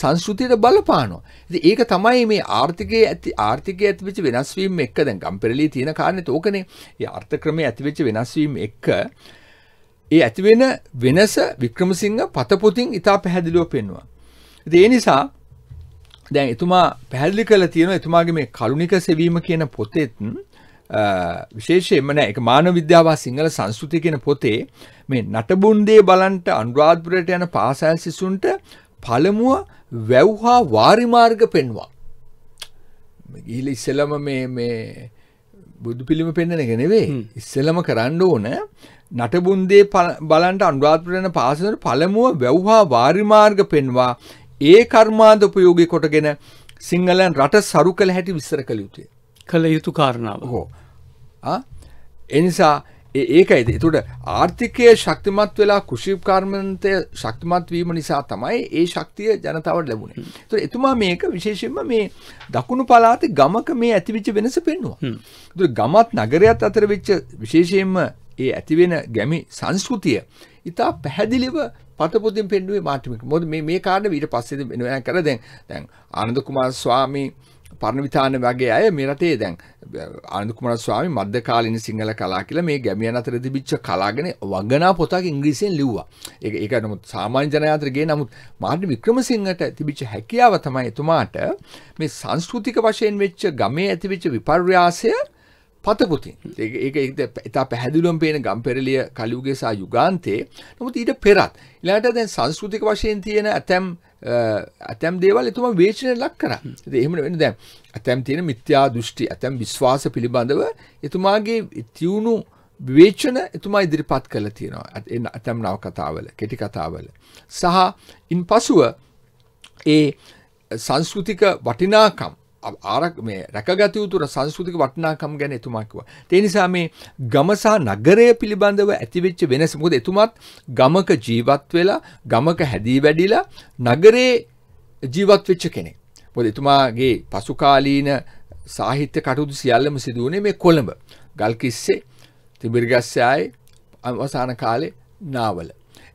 සංස්කෘතියට බලපානවා ඉතින් ඒක තමයි මේ ආර්ථිකයේ ඇති ආර්ථිකයේ ඇතිවෙච්ච වෙනස් වීම එක්ක දැන් ගම්පෙරළී තියෙන කාරණේ තෝකනේ ඒ අර්ථක්‍රමයේ ඇතිවෙච්ච වෙනස් වීම එක්ක ඒ ඇතිවෙන වෙනස වික්‍රමසිංහ පතපොතින් ඉතා පැහැදිලිව පෙන්වා. ඒ නිසා දැන් එතුමා පැහැදිලි කළ තියෙන එතුමාගේ මේ කලුණික සෙවීම කියන පොතෙත් විශේෂයෙන්ම නෑ ඒක මානව විද්‍යාව සිංහල සංස්කෘතිය කියන පොතේ මේ නටබුන්දේ බලන්ට අනුරාධපුරයට යන පාසල් සිසුන්ට පළමුව වැව්හා වාරි මාර්ග පෙන්වා. ගිහිල්ලා ඉස්සෙල්ලම මේ මේ බුදු පිළිම පෙන්වන එක නෙවෙයි. ඉස්සෙල්ලම කරන්න ඕන නටබුන්දේ බලන්ට අනුරාධපුර යන පාසලට පළමුව වැව්හා වාරිමාර්ග පෙන්වා ඒ කර්මාන්ත උපයෝගී කොටගෙන සිංහලන් රට සරු කළ හැටි විස්තර කළ යුතුය. කළ යුතු කාරණාව. හෝ. එනිසා ඒකයිද තුට ආර්ථිකය ශක්තිමත් වෙලා කෘෂිකාර්මන්තය ශක්තිමත් වීම නිසා තමයි ඒ ශක්තිය ජනතාවට ලැබුණේ තුර එතුමා මේක විශේෂෙන්ම මේ දකුණු පලාති ගමක මේ ඇතිවිච්ච වෙනස පෙන්නවා තුර ගමත් නගරයත් අතර වෙච්ච විශේෂයෙන්ම ඒ ඇතිවෙන ගැමි සංස්කෘතිය ඉතා පැහැදිලිව පතපොතින් පෙන්ඩුවේ මාටිමික මොද මේ කාඩ ඊට පස්සෙද වෙනවා කර දැන් දැන් ආනන්ද කුමාර ස්වාමී පරණවිතාන වගේ අය මේ රටේ දැන් ආනන්ද කුමාර ස්වාමී මධ්‍ය කාලීන සිංහල කලා කියලා මේ ගැමියන් අතර තිබිච්ච කලාගෙන වගනා පොතක් ඉංග්‍රීසියෙන් ලිව්වා. ඒක ඒක නමුත් සාමාන්‍ය ජනයාතරගේ නමුත් මාර්ටින් වික්‍රමසිංහට තිබිච්ච හැකියාව තමයි එතුමාට මේ සංස්කෘතික වශයෙන් වෙච්ච ගමේ ඇතිවෙච්ච විපර්යාසය පතපුතින් ඒ ඉතා පැහැදිලුවම් පේන ගම්පෙරලිය කලුගෙසා යුගාන්තේ නමුත් ඊට පෙරත් ඉලාට දැන් සංස්කෘතික වශයෙන් තියෙන ඇතැම් ඇතැම් දේවල් එතුම වේචනය ලක් කර එහෙම වෙන දැ ඇතැම් තියෙන මිත්‍යා දෘෂ්ටි ඇතැම් විශ්වාස පිළිබඳව එතුමාගේ තියුණු විවේචන එතුමා ඉදිරිපත් කළ තියෙනවා ඇතැම් නව කතාවල කෙටි කතාවල. සහ ඉන් පසුව ඒ සංස්කෘතික වටිනාකම් ආරක් මේ රැකගත යුතු සංස්කෘතික වටිනාකම් ගැන එතුමා කිව්වා. ඒ නිසා මේ ගම සහ නගරය පිළිබඳව ඇතිවෙච්ච වෙනස මොකද එතුමාත් ගමක ජීවත් වෙලා ගමක හැදී වැඩිලා නගරේ ජීවත් වෙච්ච කෙනෙක්. මොකද එතුමාගේ පසුකාලීන සාහිත්‍ය කටයුතු සියල්ලම සිදු වුණේ මේ කොළඹ. ගල්කිස්සේ, තිඹිරගස්සේ ආයේ අවසාන කාලේ නාවල.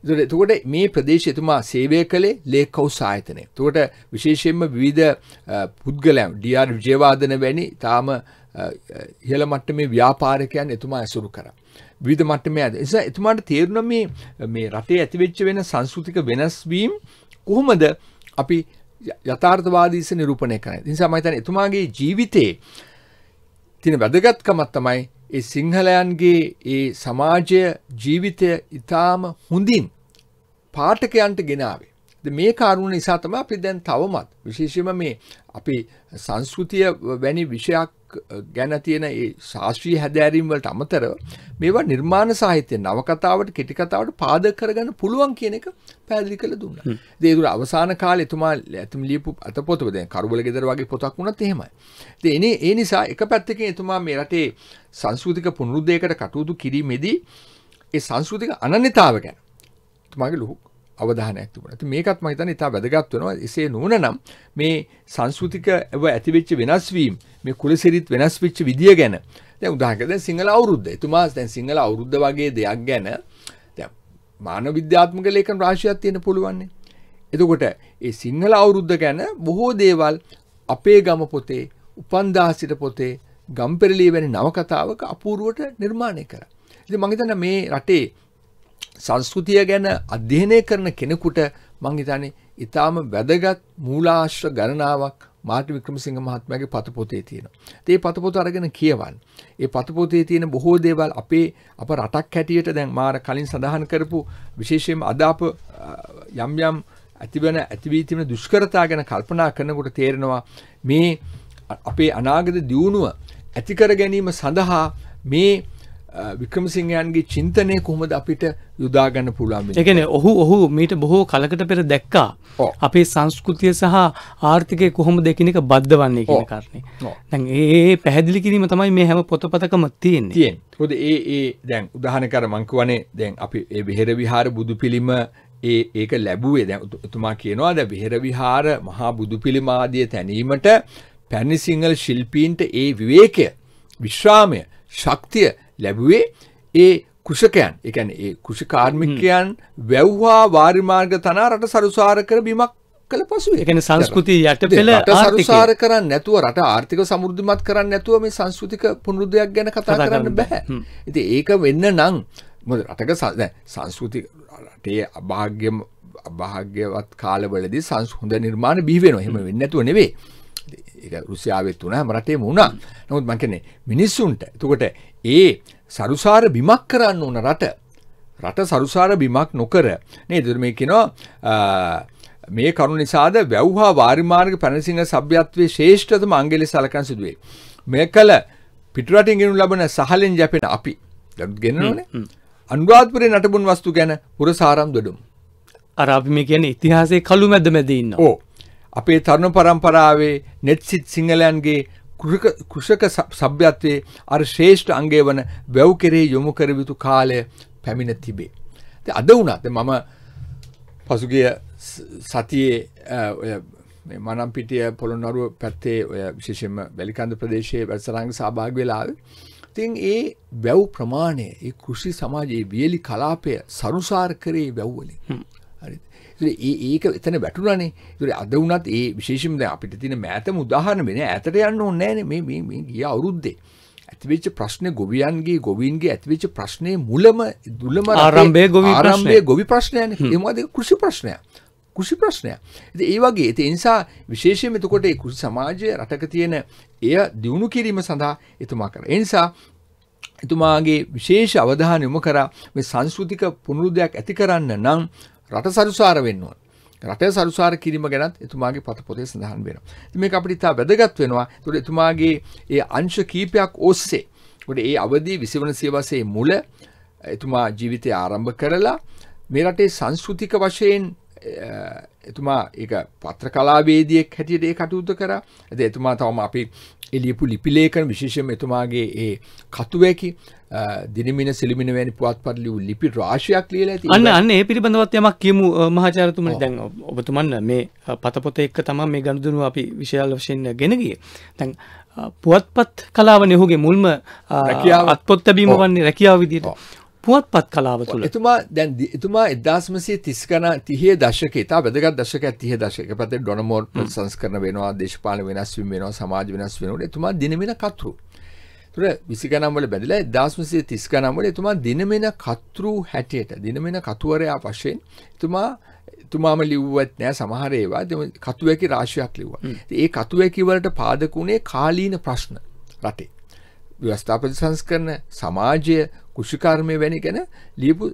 එතකොට මේ ප්‍රදේශය එතුමා සේවය කළේ ලේක් හවුස් ආයතනය. එතකොට විශේෂයෙන්ම විවිධ පුද්ගලයන් ඩී.ආර්. විජේවර්ධන වැනි තාම ඉහළ මට්ටමේ ව්‍යාපාරිකයන් එතුමා ඇසුරු කරා. විවිධ මට්ටමේ ඇද. එනිසා එතුමාට තේරුණා මේ මේ රටේ ඇතිවෙච්ච වෙන සංස්කෘතික වෙනස් වීම කොහොමද අපි යථාර්ථවාදීස නිරූපණය කරන්නේ. ඒ නිසා මම හිතන්නේ එතුමාගේ ජීවිතේ තියෙන වැදගත්කමක් තමයි ඒ සිංහලයන්ගේ ඒ සමාජය ජීවිතය ඉතාම හොඳින් පාටකයන්ට ගෙනාවේ. මේ කාරුණ නිසා තම අපි දැන් තවමත් විශේෂම මේ අපි සංස්කෘතිය වැනි විෂයක් ගැන තියෙන ඒ ශාස්ත්‍රී හැදෑරීම් වලට අමතරව මේවා නිර්මාණ සාහිත්‍ය නවකතාවට කෙටිකතාවට පාදක කරගන්න පුළුවන් කියන එක පැහැදිලි කරලා දුන්නා. ඉතින් ඒක අවසාන කාලේ එතුමා එතුම ලියපු අතපොත දැන් කරුබල ගෙදර වගේ පොතක් වුණත් එහෙමයි. ඉතින් ඒ නිසා එක පැත්තකින් එතුමා මේ රටේ සංස්කෘතික පුනරුද්දයකට කටයුතු කිරීමේදී ඒ සංස්කෘතික අනන්‍යතාව ගැන එතුමාගේ ලොකු අවධානයක් තිබුණා. ඉතින් මේකත් මම හිතන්නේ ඉතා වැදගත් වෙනවා. එසේ නොවුනනම් මේ සංස්කෘතිකව ඇතිවෙච්ච වෙනස් වීම, මේ කුලසිරිත් වෙනස් වෙච්ච විදිය ගැන දැන් උදාහරණයක් දැන් සිංහල අවුරුද්ද. එතුමා දැන් සිංහල අවුරුද්ද වගේ දෙයක් ගැන දැන් මානව විද්‍යාත්මක ලේඛන රාශියක් තියෙන පුළුවන්. එතකොට ඒ සිංහල අවුරුද්ද ගැන බොහෝ දේවල් අපේ ගම පොතේ, උපන්දාසිට පොතේ, ගම්පෙරළිය වැනි නවකතාවක අපූර්වට නිර්මාණය කරා. ඉතින් මම හිතන්නේ මේ රටේ සංස්කෘතිය ගැන අධ්‍යයනය කරන කෙනෙකුට මං හිතන්නේ ඊටාම වැදගත් මූලාශ්‍ර ගණනාවක් මාර්ටින් වික්‍රමසිංහ මහත්මයාගේ පත පොතේ තියෙනවා. ඒ පත පොත අරගෙන කියවන්න. ඒ පත පොතේ තියෙන බොහෝ දේවල් අපේ අප රටක් හැටියට දැන් මාර කලින් සඳහන් කරපු විශේෂයෙන්ම අද අප යම් යම් ඇතිවන ඇතිවී තිබෙන දුෂ්කරතා ගැන කල්පනා කරනකොට තේරෙනවා මේ අපේ අනාගත දියුණුව ඇති ගැනීම සඳහා මේ වික්‍රමසිංහයන්ගේ චින්තනය කොහොමද අපිට යුදාගන්න පුළුවන් එකන ඔහු ඔහු මීට බොහෝ කලකට පෙර දැක්කා අපේ සංස්කෘතිය සහ ආර්ථිකය කොහොම දෙකිනක බද්ධ වන්නේ කිය කරන්නේ ඒ පැහැදිලි කිරීම තමයි මේ හැම පොතපතකම තියෙන් තියෙන් හොද ඒ ඒ දැන් උදාහන කර මංකවනේ දැන් අපි ඒ බෙහෙර විහාර බුදු පිළිම ඒ ඒක ලැබුවේ දැ උතුමා කියනවා ද බෙහෙර විහාර මහා බුදු පිළිමාදිය තැනීමට පැණි සිංහල ශිල්පීන්ට ඒ විවේකය විශ්‍රාමය ශක්තිය ලැබුවේ ඒ කුෂකයන් එකැන ඒ කුෂි කාර්මිකයන් වැව්හා වාරිමාර්ග තනා රට සරුසාර කර බිමක් කළ පසු එකන සංස්කෘති යට පෙළ සරුසාර කරන්න නැතුව රට ආර්ථික සමුෘද්ධිමත් කරන්න නැතුව මේ සංස්කෘතික පුුණුදයක් ගැන කතා කරන්න බැහැ. ඇති ඒක වෙන්න නං මොද රටක සංස්කෘති රටේ අභාග්‍යම අභාග්‍යවත් කාලවලද සංස්හොඳ නිර්මාණ බිවෙන හෙම වෙන්නැතුව නෙවේ. රුසියාවත් වන මරටේ මුණා නොත් මංකනේ මිනිස්සුන්ට තුකට ඒ සරුසාර බිමක් කරන්න ඕන රට රට සරුසාර බිමක් නොකර නේද මේ කියනවා මේ කරුණ නිසාද වැව්හා වාරිමාර්ග පැනසිංහ සභ්‍යත්වයේ ශ්‍රේෂ්ඨතම අංගෙලි සලකන් සිදුවේ. මේ කල පිටරටින් ගෙනු ලබන සහලෙන් ජැපෙන අපි ගෙනනනේ අන්වාත්පරේ නටබුන් වස්තු ගැන පුරසාරම් දොඩුම්. අර අපි මේ කියන ඉතිහාසේ කළු මැද මැදන්න ඕ අපේ තරුණ පරම්පරාවේ නෙත්සිත් සිංහලයන්ගේ කෘෂක සභ්‍යත්වයේ අර ශ්‍රේෂ්ඨ අංගය වන වැව් කෙරෙහි යොමු කර යුතු කාලය පැමිණ තිබේ. ඉතින් අද වුණත් මම පසුගිය සතියේ මනම් පිටිය පොළොන්නරුව පැත්තේ ඔය විශේෂයෙන්ම වැලිකන්ද ප්‍රදේශයේ වැඩසටහනක සහභාගී වෙලා ඉතින් ඒ වැව් ප්‍රමාණය ඒ කෘෂි සමාජයේ වියලි කලාපය සරුසාර කරේ වැව් වලින්. ඒක එතන වැටුණනේ තුර අද වනත් ඒ විශේෂම ද අපිට තින මෑත මුදාහන වෙන ඇතට යන්න ඕන්නෑන මේ මේ ගිය අවුරුද්දේ ඇතිවෙච්ච ප්‍රශ්න ගොවියන්ගේ ගොවින්ගේ ඇතිවෙච්ච ප්‍රශ්නය මුලම දුලම ආරම්භය ගොවි ආරම්භය ගොවි ප්‍රශ්නයන ඒමද කෘෂි ප්‍රශ්නය කෘෂි ප්‍රශ්නය ඒ වගේ ඇති එනිසා විශේෂමතකොට කෘෂි සමාජය රටක තියෙන එය දියුණු කිරීම සඳහා එතුමා කර එනිසා එතුමාගේ විශේෂ අවධාන යොමු කරා මේ සංස්කෘතික පුනරුදයක් ඇති කරන්න නම් රට සරුසාර වෙන්න ඕන. රටේ සරුසාර කිරීම ගැනත් එතුමාගේ පත පොතේ සඳහන් වෙනවා. ඉතින් මේක අපිට ඉතා වැදගත් වෙනවා. ඒතකොට එතුමාගේ ඒ අංශ කීපයක් ඔස්සේ. ඒකට ඒ අවදී 20 වන සියවසේ මුල එතුමා ජීවිතය ආරම්භ කරලා මේ රටේ සංස්කෘතික වශයෙන් එතුමා ඒක පත්‍ර කලාවේදියෙක් හැටියට ඒ කටයුතු කරා. ඒත් එතුමා තවම අපි එළියපු ලිපි ලේඛන විශේෂයෙන්ම එතුමාගේ ඒ කතුවැකි දිනමින සිලිමින වැනි පුවත්පත් ලියු ලිපි රාශියක් ලියලා තියෙනවා. අන්න අන්න ඒ පිළිබඳවත් යමක් කියමු මහාචාර්යතුමනි. දැන් ඔබතුමන් මේ පතපොත එක්ක තමයි මේ ගනුදෙනු අපි විශාල වශයෙන් ගෙන ගියේ. දැන් පුවත්පත් කලාවනේ ඔහුගේ මුල්ම අත්පොත් තැබීම වන්නේ රැකියාව විදිහට. පුවත්පත් කලාව තුළ එතුමා දැන් එතුමා එදදාස්මසේ තිස්කන තිහේ දශක තා වැදගත් දශක තිහ දශක පත ඩොනමෝට් සංස්කරන වෙනවා දේශපාල වෙනස් වීම වෙනවා සමාජ වෙනස් වෙනට එතුමා දිනමෙන කතුරු එතකොට 20 ගණන් වල බැඳලා 1930 ගණන් වල එතුමා දිනමෙන කතෘ හැටියට දිනමෙන කතුවරයා වශයෙන් එතුමා එතුමාම ලිව්වත් නෑ සමහර ඒවා කතුවැකි රාශියක් ලිව්වා. ඒ කතුවැකි වලට පාදක උනේ කාලීන ප්‍රශ්න රටේ. ව්‍යවස්ථාපති සංස්කරණ සමාජය කෘෂිකර්මය වැනි ගැන ලියපු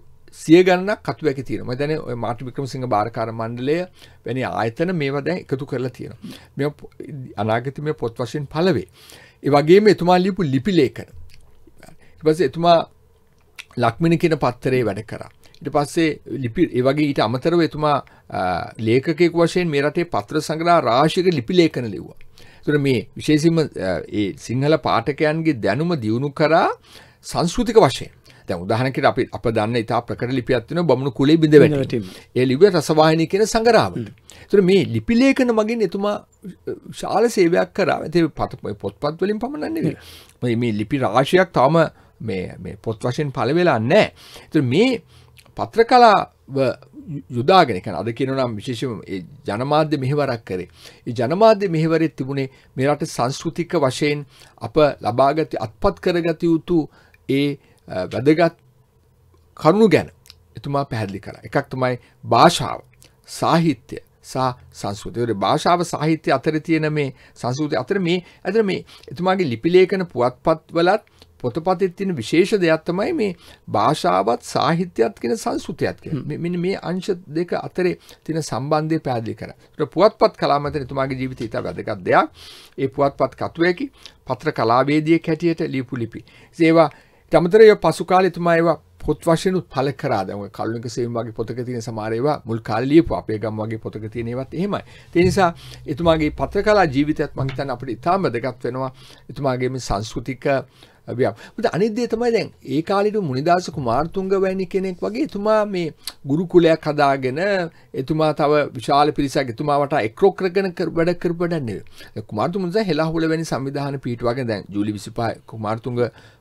සිය ගණනක් කතුවැකි තියෙනවා. මම දැන් ඔය මාර්ටින් වික්‍රමසිංහ බාරකාර මණ්ඩලය වැනි ආයතන මේවා දැන් එකතු කරලා තියෙනවා. මේ අනාගතයේ මේ පොත් වශයෙන් පළවේ. ඒවගේම එතුමා ලිපු ලිපිලේකන පස එතුමා ලක්මිණ කියෙන පත්තරේ වැඩ කරා ඉට පස්සේ ලිපි ඒවගේ ඊට අමතරව එතුමා ලේකෙක් වශයෙන් මේරටේ පත්‍ර සංග්‍රා රාශික ලිපිලේකන ලිව්වා තුර මේ විශේසිම සිංහල පාටකයන්ගේ දැනුම දියුණු කරා සංස්කෘතික වශයෙන් දැ උදාහනකට අපි අප දන්න ඉතා ප්‍රකට ලිපියත්වන බමුණු කුලේ බිඳ වැට ඒ ලිබ රසවාහිනය කියෙන සංගරාවට තුර මේ ලිපිලේකන මගින් එතුමා ශාල සේවයක් කරා ඇති පතම පොත්පත් වලින් පමණන්නේ මේ ලිපි රාශයක් තාම පොත් වශයෙන් පලවෙලා නෑ තු මේ පත්‍ර කලා යුදාගෙනක අද කියනනම් විශේෂම ජනමාධ්‍ය මෙහිවරක් කරේ. ජනමාධ්‍ය මෙහිවරෙත් තිබුණේ මෙරට සංස්කෘතික වශයෙන් අප ලබාගත අත්පත් කරගත යුතු ඒ වැදගත් කරුණු ගැන එතුමා පැහැදිලි කර. එකක් තමයි භාෂාව සාහිත්‍යය සහ සංස්කෘතයට භාෂාව සාහිත්‍ය අතර තියෙන මේ සංස්කෘතිය අතර මේ ඇතර මේ එතුමාගේ ලිපිලේඛන පුවත්පත් වලත් පොතපතෙත් තියෙන විශේෂ දෙයක් තමයි මේ භාෂාවත් සාහිත්‍යයත් කියන සංස්කෘතියත් කියන්නේ. මෙන්න මේ අංශ දෙක අතරේ තියෙන සම්බන්ධය පැහැදිලි කරා. ඒතර පුවත්පත් කලාව මත එතුමාගේ ජීවිතය ඉතා වැදගත් දෙයක්. ඒ පුවත්පත් කතුවේකි පත්‍ර කලාවේදියෙක් හැටියට ලියපු ලිපි. ඒවා තමතරය පසු කාලේ එතුමා ඒවා පොත් වශයනුත් පල කරාදම කල්ුවක සේමගේ පොතක තියෙන සමාරයවා මුල් කල්ලියපු අපේ ගම් වගේ පොතක තියෙනවත් එහෙමයි තිනිසා එතුමාගේ පත්‍රකලා ජීවිතයත් මහිතන් අපට ඉතාම දෙගත් වෙනවා එතුමාගේම සංස්කෘතික අභියම් අනිදේ තමයි දැන් ඒ කාලෙට මුනිදාස කුමාර්තුංග වැනි කෙනෙක් වගේ එතුමා මේ ගුරුකුලයක් හදාගෙන එතුමා තව විශාල පිරිසක් එතුමාට එක්‍රෝක්‍රගෙන වැඩ කරපඩන්නේ කුමාර්තු මුනිස හෙලාහුල වැනි සංවිධාන පිටුවගෙන දැන් ජූලි 25 කුමාර්තුංග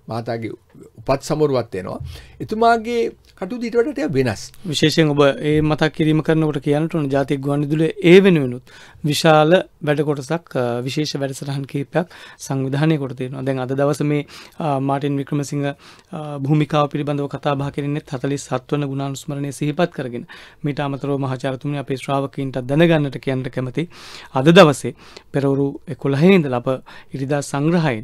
මහතාගේ උපත් සමරුවත් වෙනවා එතුමාගේ කටු දීටට වෙනස් විශේෂයෙන් ඔබ ඒ මතක් කිරීම කරනකොට කියන්නටන ජාතික ගුවන්විදුලිය ඒ වෙනුවෙනුත් විශාල වැඩකොටසක් විශේෂ වැඩසටහන් කීපයක් සංවිධානය කොට තියෙනවා දැන් අද දවස මේ මාටින් වික්‍රමසිංහ භූමිකාව පිළිබඳව කතා බහ කරන්නේ හතලිස් සත්වන ගුණානුස්මරණය සිහිපත් කරගෙන මීට අමතරව මහාචාර්යතුමනි අපේ ශ්‍රාවකීන්ට දැනගන්නට කියන්නට කැමති අද දවසේ පෙරවරු 11 ඉඳලා අප ඉරිදා සංග්‍රහයෙන්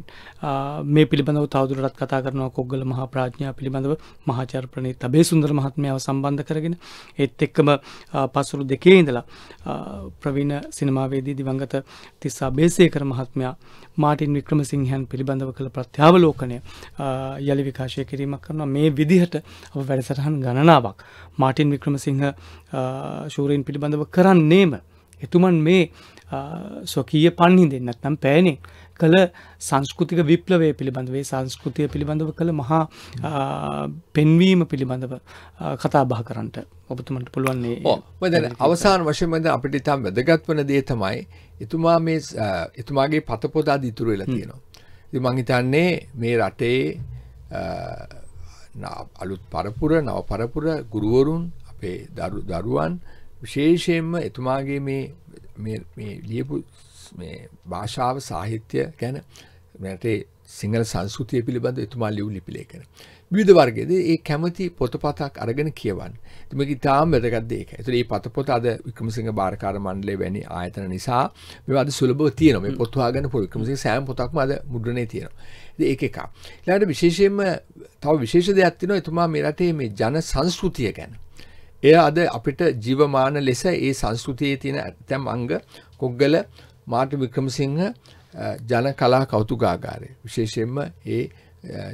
මේ පිළිබඳව තවදුරටත් කතා කරනවා කොග්ගල මහා ප්‍රඥා පිළිබඳව මහාචාර්ය ප්‍රණීත් අබේ ඒ සුන්දර මහත්මයාව සම්බන්ධ කරගෙන ඒත් එක්කම පසුරු දෙකේ ඉඳලා ප්‍රවීණ සිනමාවේදී දිවංගත තිස්සා බේසේකර මහත්මයා මාටින් වික්‍රමසිංහයන් පිළිබඳව කළ ප්‍රත්‍යාවලෝකනය යළි විකාශය කිරීමක් කරනවා මේ විදිහට අප වැඩසටහන් ගණනාවක් මාටින් වික්‍රමසිංහ ශූරයෙන් පිළිබඳව කරන්නේම එතුමන් මේ ස්වකීය පන්හි දෙන්නත්නම් පෑනේ කළ සංස්කෘතික විප්ලවය පිළිබඳවේ සංස්කෘතිය පිළිබඳව කළ මහා පෙන්වීම පිළිබඳව කතා බා කරන්නට ඔබතුමට පුළුවන්නේ ඔද අවසාන වශයෙන්මද අපිට ඉතාම් වැදගත් වන දේ තමයි එතුමා මේ එතුමාගේ පතපොදා දිතුරු වෙලා තියෙනවා මංහිතන්නේ මේ රටේ අලුත් පරපුර නව පරපුර ගුරුවරුන් අපේ දරුවන් විශේෂයෙන්ම එතුමාගේ මේ ලියපු භාෂාව සාහිත්‍ය ගැන මටේ සිංහල සංස්කෘතිය පිළිබඳ එතුමා ලියව් ලිපිලේකන. විධ වර්ගයේද ඒ කැමති පොතපතක් අරගෙන කියවන්න. එතුමගේ තාම වැදගත් ඒක. ඒතර මේ පතපොත අද වික්‍රමසිංහ බාරකාර මණ්ඩලය වැනි ආයතන නිසා මේවා අද සුලභව තියෙනවා. මේ පොත් හොයාගෙන පුළුවන්. වික්‍රමසිංහ සෑම පොතක්ම අද මුද්‍රණයේ තියෙනවා. ඉතින් ඒක එකක්. ඊළඟට විශේෂයෙන්ම තව විශේෂ දෙයක් තියෙනවා. එතුමා මේ රටේ මේ ජන සංස්කෘතිය ගැන. එය අද අපිට ජීවමාන ලෙස ඒ සංස්කෘතියේ තියෙන ඇතැම් අංග කොග්ගල මාර්ටි වික්‍රමසිංහ ජන කලා කෞතුකාගාරය විශේෂයෙන්ම ඒ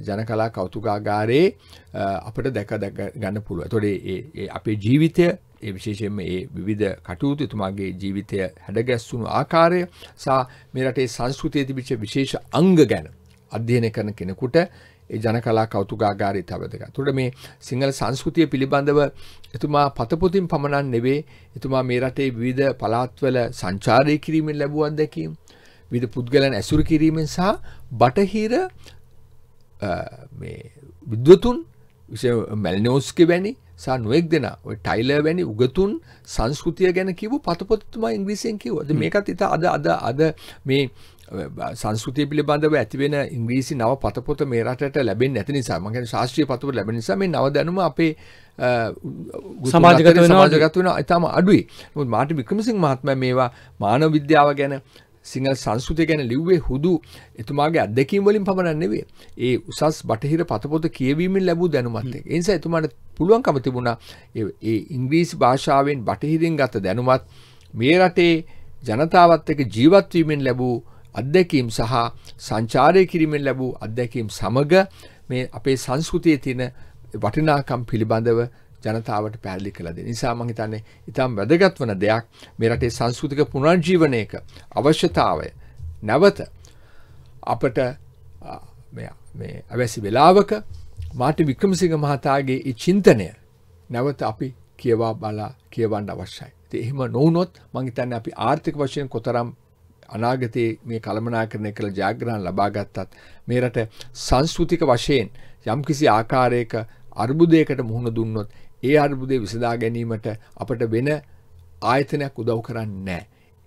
ජන කලා කෞතුකාගාරයේ අපට දැක දැක ගන්න පුළුව තොඩේ අපේ ජීවිතය ඒ විශේෂයෙන්ම ඒ විධ කටයුතු තුමාගේ ජීවිතය හැඩගැස්සුණු ආකාරය සා මෙරටේ සංස්කෘතිය තිබිච්ච විශේෂ අංග ගැන අධ්‍යයනය කරන කෙනෙකුට ඒ ජන කලා කෞතුකාගාරීත් හැවදක. තුට මේ සිංහල සංස්කෘතිය පිළිබඳව එතුමා පතපොතින් පමණන් නෙවේ එතුමා මේ රටේ විවිධ පලාත්වල සංචාරය කිරීමෙන් ලැබුවත් දැකීම. විධ පුද්ගලන් ඇසුරු කිරීමෙන් සහ බටහිර විද්වතුන් විශ මැල්නෝස්ක වැනි සා නොෙක් දෙෙන ඔය ටයිල වැනි උගතුන් සංස්කෘතිය ගැන කිවූ පතපොත්තුමා ඉංග්‍රීසියෙන් කිවද මේකත් ඉතා අද අද අද මේ සංස්කෘතිය පිළිබඳව ඇතිවෙන ඉංග්‍රීසි නව පතපොත මේ රටට ලැබෙන් ඇති නිසා මගේ ශාස්ත්‍රී පතපොත ලැබෙන නිසා මේ නව දැනුම අපේ සමාජගත සමාජගත වෙන ඉතාම අඩුයි නමුත් මාර්ටින් වික්‍රමසිංහ මහත්මයා මේවා මානව විද්‍යාව ගැන සිංහල සංස්කෘතිය ගැන ලිව්වේ හුදු එතුමාගේ අත්දැකීම් වලින් පමණක් නෙවෙයි. ඒ උසස් බටහිර පතපොත කියවීමෙන් ලැබූ දැනුමත් එක්ක. ඒ නිසා එතුමාට පුළුවන්කම තිබුණා ඒ ඉංග්‍රීසි භාෂාවෙන් බටහිරින් ගත දැනුමත් මේ රටේ ජනතාවත් එක්ක ජීවත් වීමෙන් ලැබූ අත්දැකීම් සහ සංචාරය කිරීමෙන් ලැබූ අත්දැකීම් සමග මේ අපේ සංස්කෘතියේ තියෙන වටිනාකම් පිළිබඳව ජනතාවට පැහැදිලි කළ දෙන්න. නිසා මම හිතන්නේ ඊටම වැදගත් වන දෙයක් මේ රටේ සංස්කෘතික පුනර්ජීවනයේක අවශ්‍යතාවය නැවත අපට මේ මේ අවැසි වෙලාවක මාටි වික්‍රමසිංහ මහතාගේ ඒ චින්තනය නැවත අපි කියවා බලා කියවන්න අවශ්‍යයි. ඉතින් එහෙම නොවුනොත් මම හිතන්නේ අපි ආර්ථික වශයෙන් කොතරම් අනාගතයේ මේ කළමනාකරණය කළ ජයග්‍රහණ ලබා ගත්තත් මේ රට සංස්කෘතික වශයෙන් යම්කිසි ආකාරයක අර්බුදයකට මුහුණ දුන්නොත් ඒ අර්බුදය විසඳා ගැනීමට අපට වෙන ආයතනයක් උදව් කරන්න නෑ.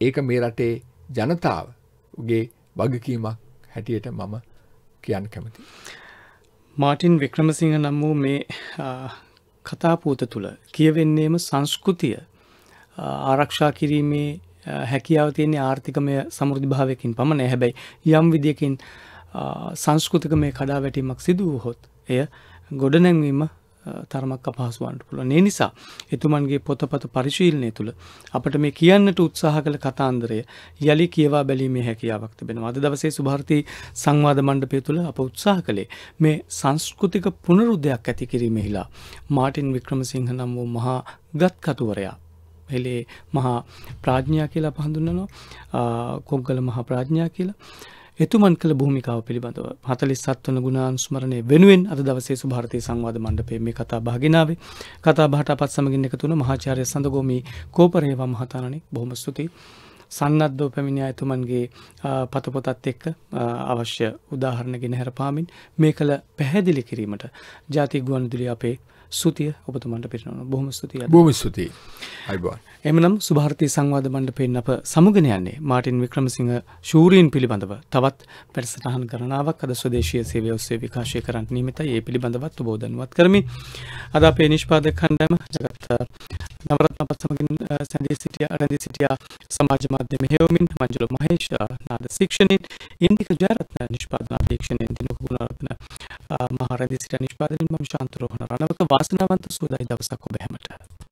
ඒක මේ රටේ ජනතාවගේ වගකීමක් හැටියට මම කියන්න කැමති. මාටින් වික්‍රමසිංහ නම් වූ මේ කතාපූත තුළ කියවෙන්නේම සංස්කෘතිය ආරක්ෂා කිරීමේ හැකියාව තියන්නේ ආර්ථිකමය සමෘධිභාවයකින් පමණ හැබැයි යම් විදියකින් සංස්කෘතික මේ කඩා වැටීමක් සිදුවහොත් එය ගොඩනැංවීම තරමක් අපහසුවන්ට පුළුවන්. ඒ නිසා එතුමන්ගේ පොතපත පරිශීලනය තුළ අපට මේ කියන්නට උත්සාහ කළ කතාන්දරය යලි කියවා බැලීමේ හැකියාවක් තිබෙනවා. අද දවසේ සුභාර්ති සංවාද මණ්ඩපය තුළ අප උත්සාහ කළේ මේ සංස්කෘතික පුනරුද්ධයක් ඇති කිරීමෙහිලා මාටින් වික්‍රමසිංහ නම් වූ මහා ගත්කතුවරයා හෙලේ මහා ප්‍රාඥා කියලා පහඳුන්නනවා කොග්ගල මහා ප්‍රාඥා කියලා එතුමන් කළ භූමිකාව පිළිබඳව හතලි සත්වන ගුණාන්ස්මරණය වෙනුවෙන් අද දවසේ සුභාරතය සංවාධ මණ්ඩපේ මේ කතා භාගෙනාවේ කතා බහට පත් සමගින් එකතුන මහාචාරය සඳගෝමී කෝපරේවා මහතානනි බොහොම ස්තුති සන්නද්දෝ පැමිණ ඇතුමන්ගේ පතපොතත් එක්ක අවශ්‍ය උදාහරණගෙන හැරපාමින් මේ කළ පැහැදිලි කිරීමට ජාති ගුවන් දිලි අපේ සුතිය ඔබතුමන්ට පිරනු බොහම ස්තුතියි බොම ස්තුති එමනම් සුභාර්තය සංවාධ බණ්ඩ පෙන් අප සමුගෙන යන්නේ මාටින් වික්‍රමසිංහ ශූරීන් පිළිබඳව තවත් පැටසටහන් කරනාවක් අද ස්වදේශය සේවය ඔස්සේ විකාශය කරන්න නීමත ඒ පිළිබඳවත් බෝධනවත් කරමි අද අපේ නිෂ්පාද කණ්ඩම ජගත් නවරත්න පත්සමගින් සැදී සිටිය අරදි සිටියා සමාජ මාධ්‍ය මෙහෙවමින් මංජුල මහේෂ නාද ශික්ෂණයෙන් ඉන්දික ජයරත්න නිෂ්පාදන අධීක්ෂණයෙන් දිනු ගුණරත්න මහරදි සිට නිෂ්පාදනින් මම ශාන්තරෝහණ රණවක වාසනාවන්ත සුවදායි දවසක් ඔබ හැමට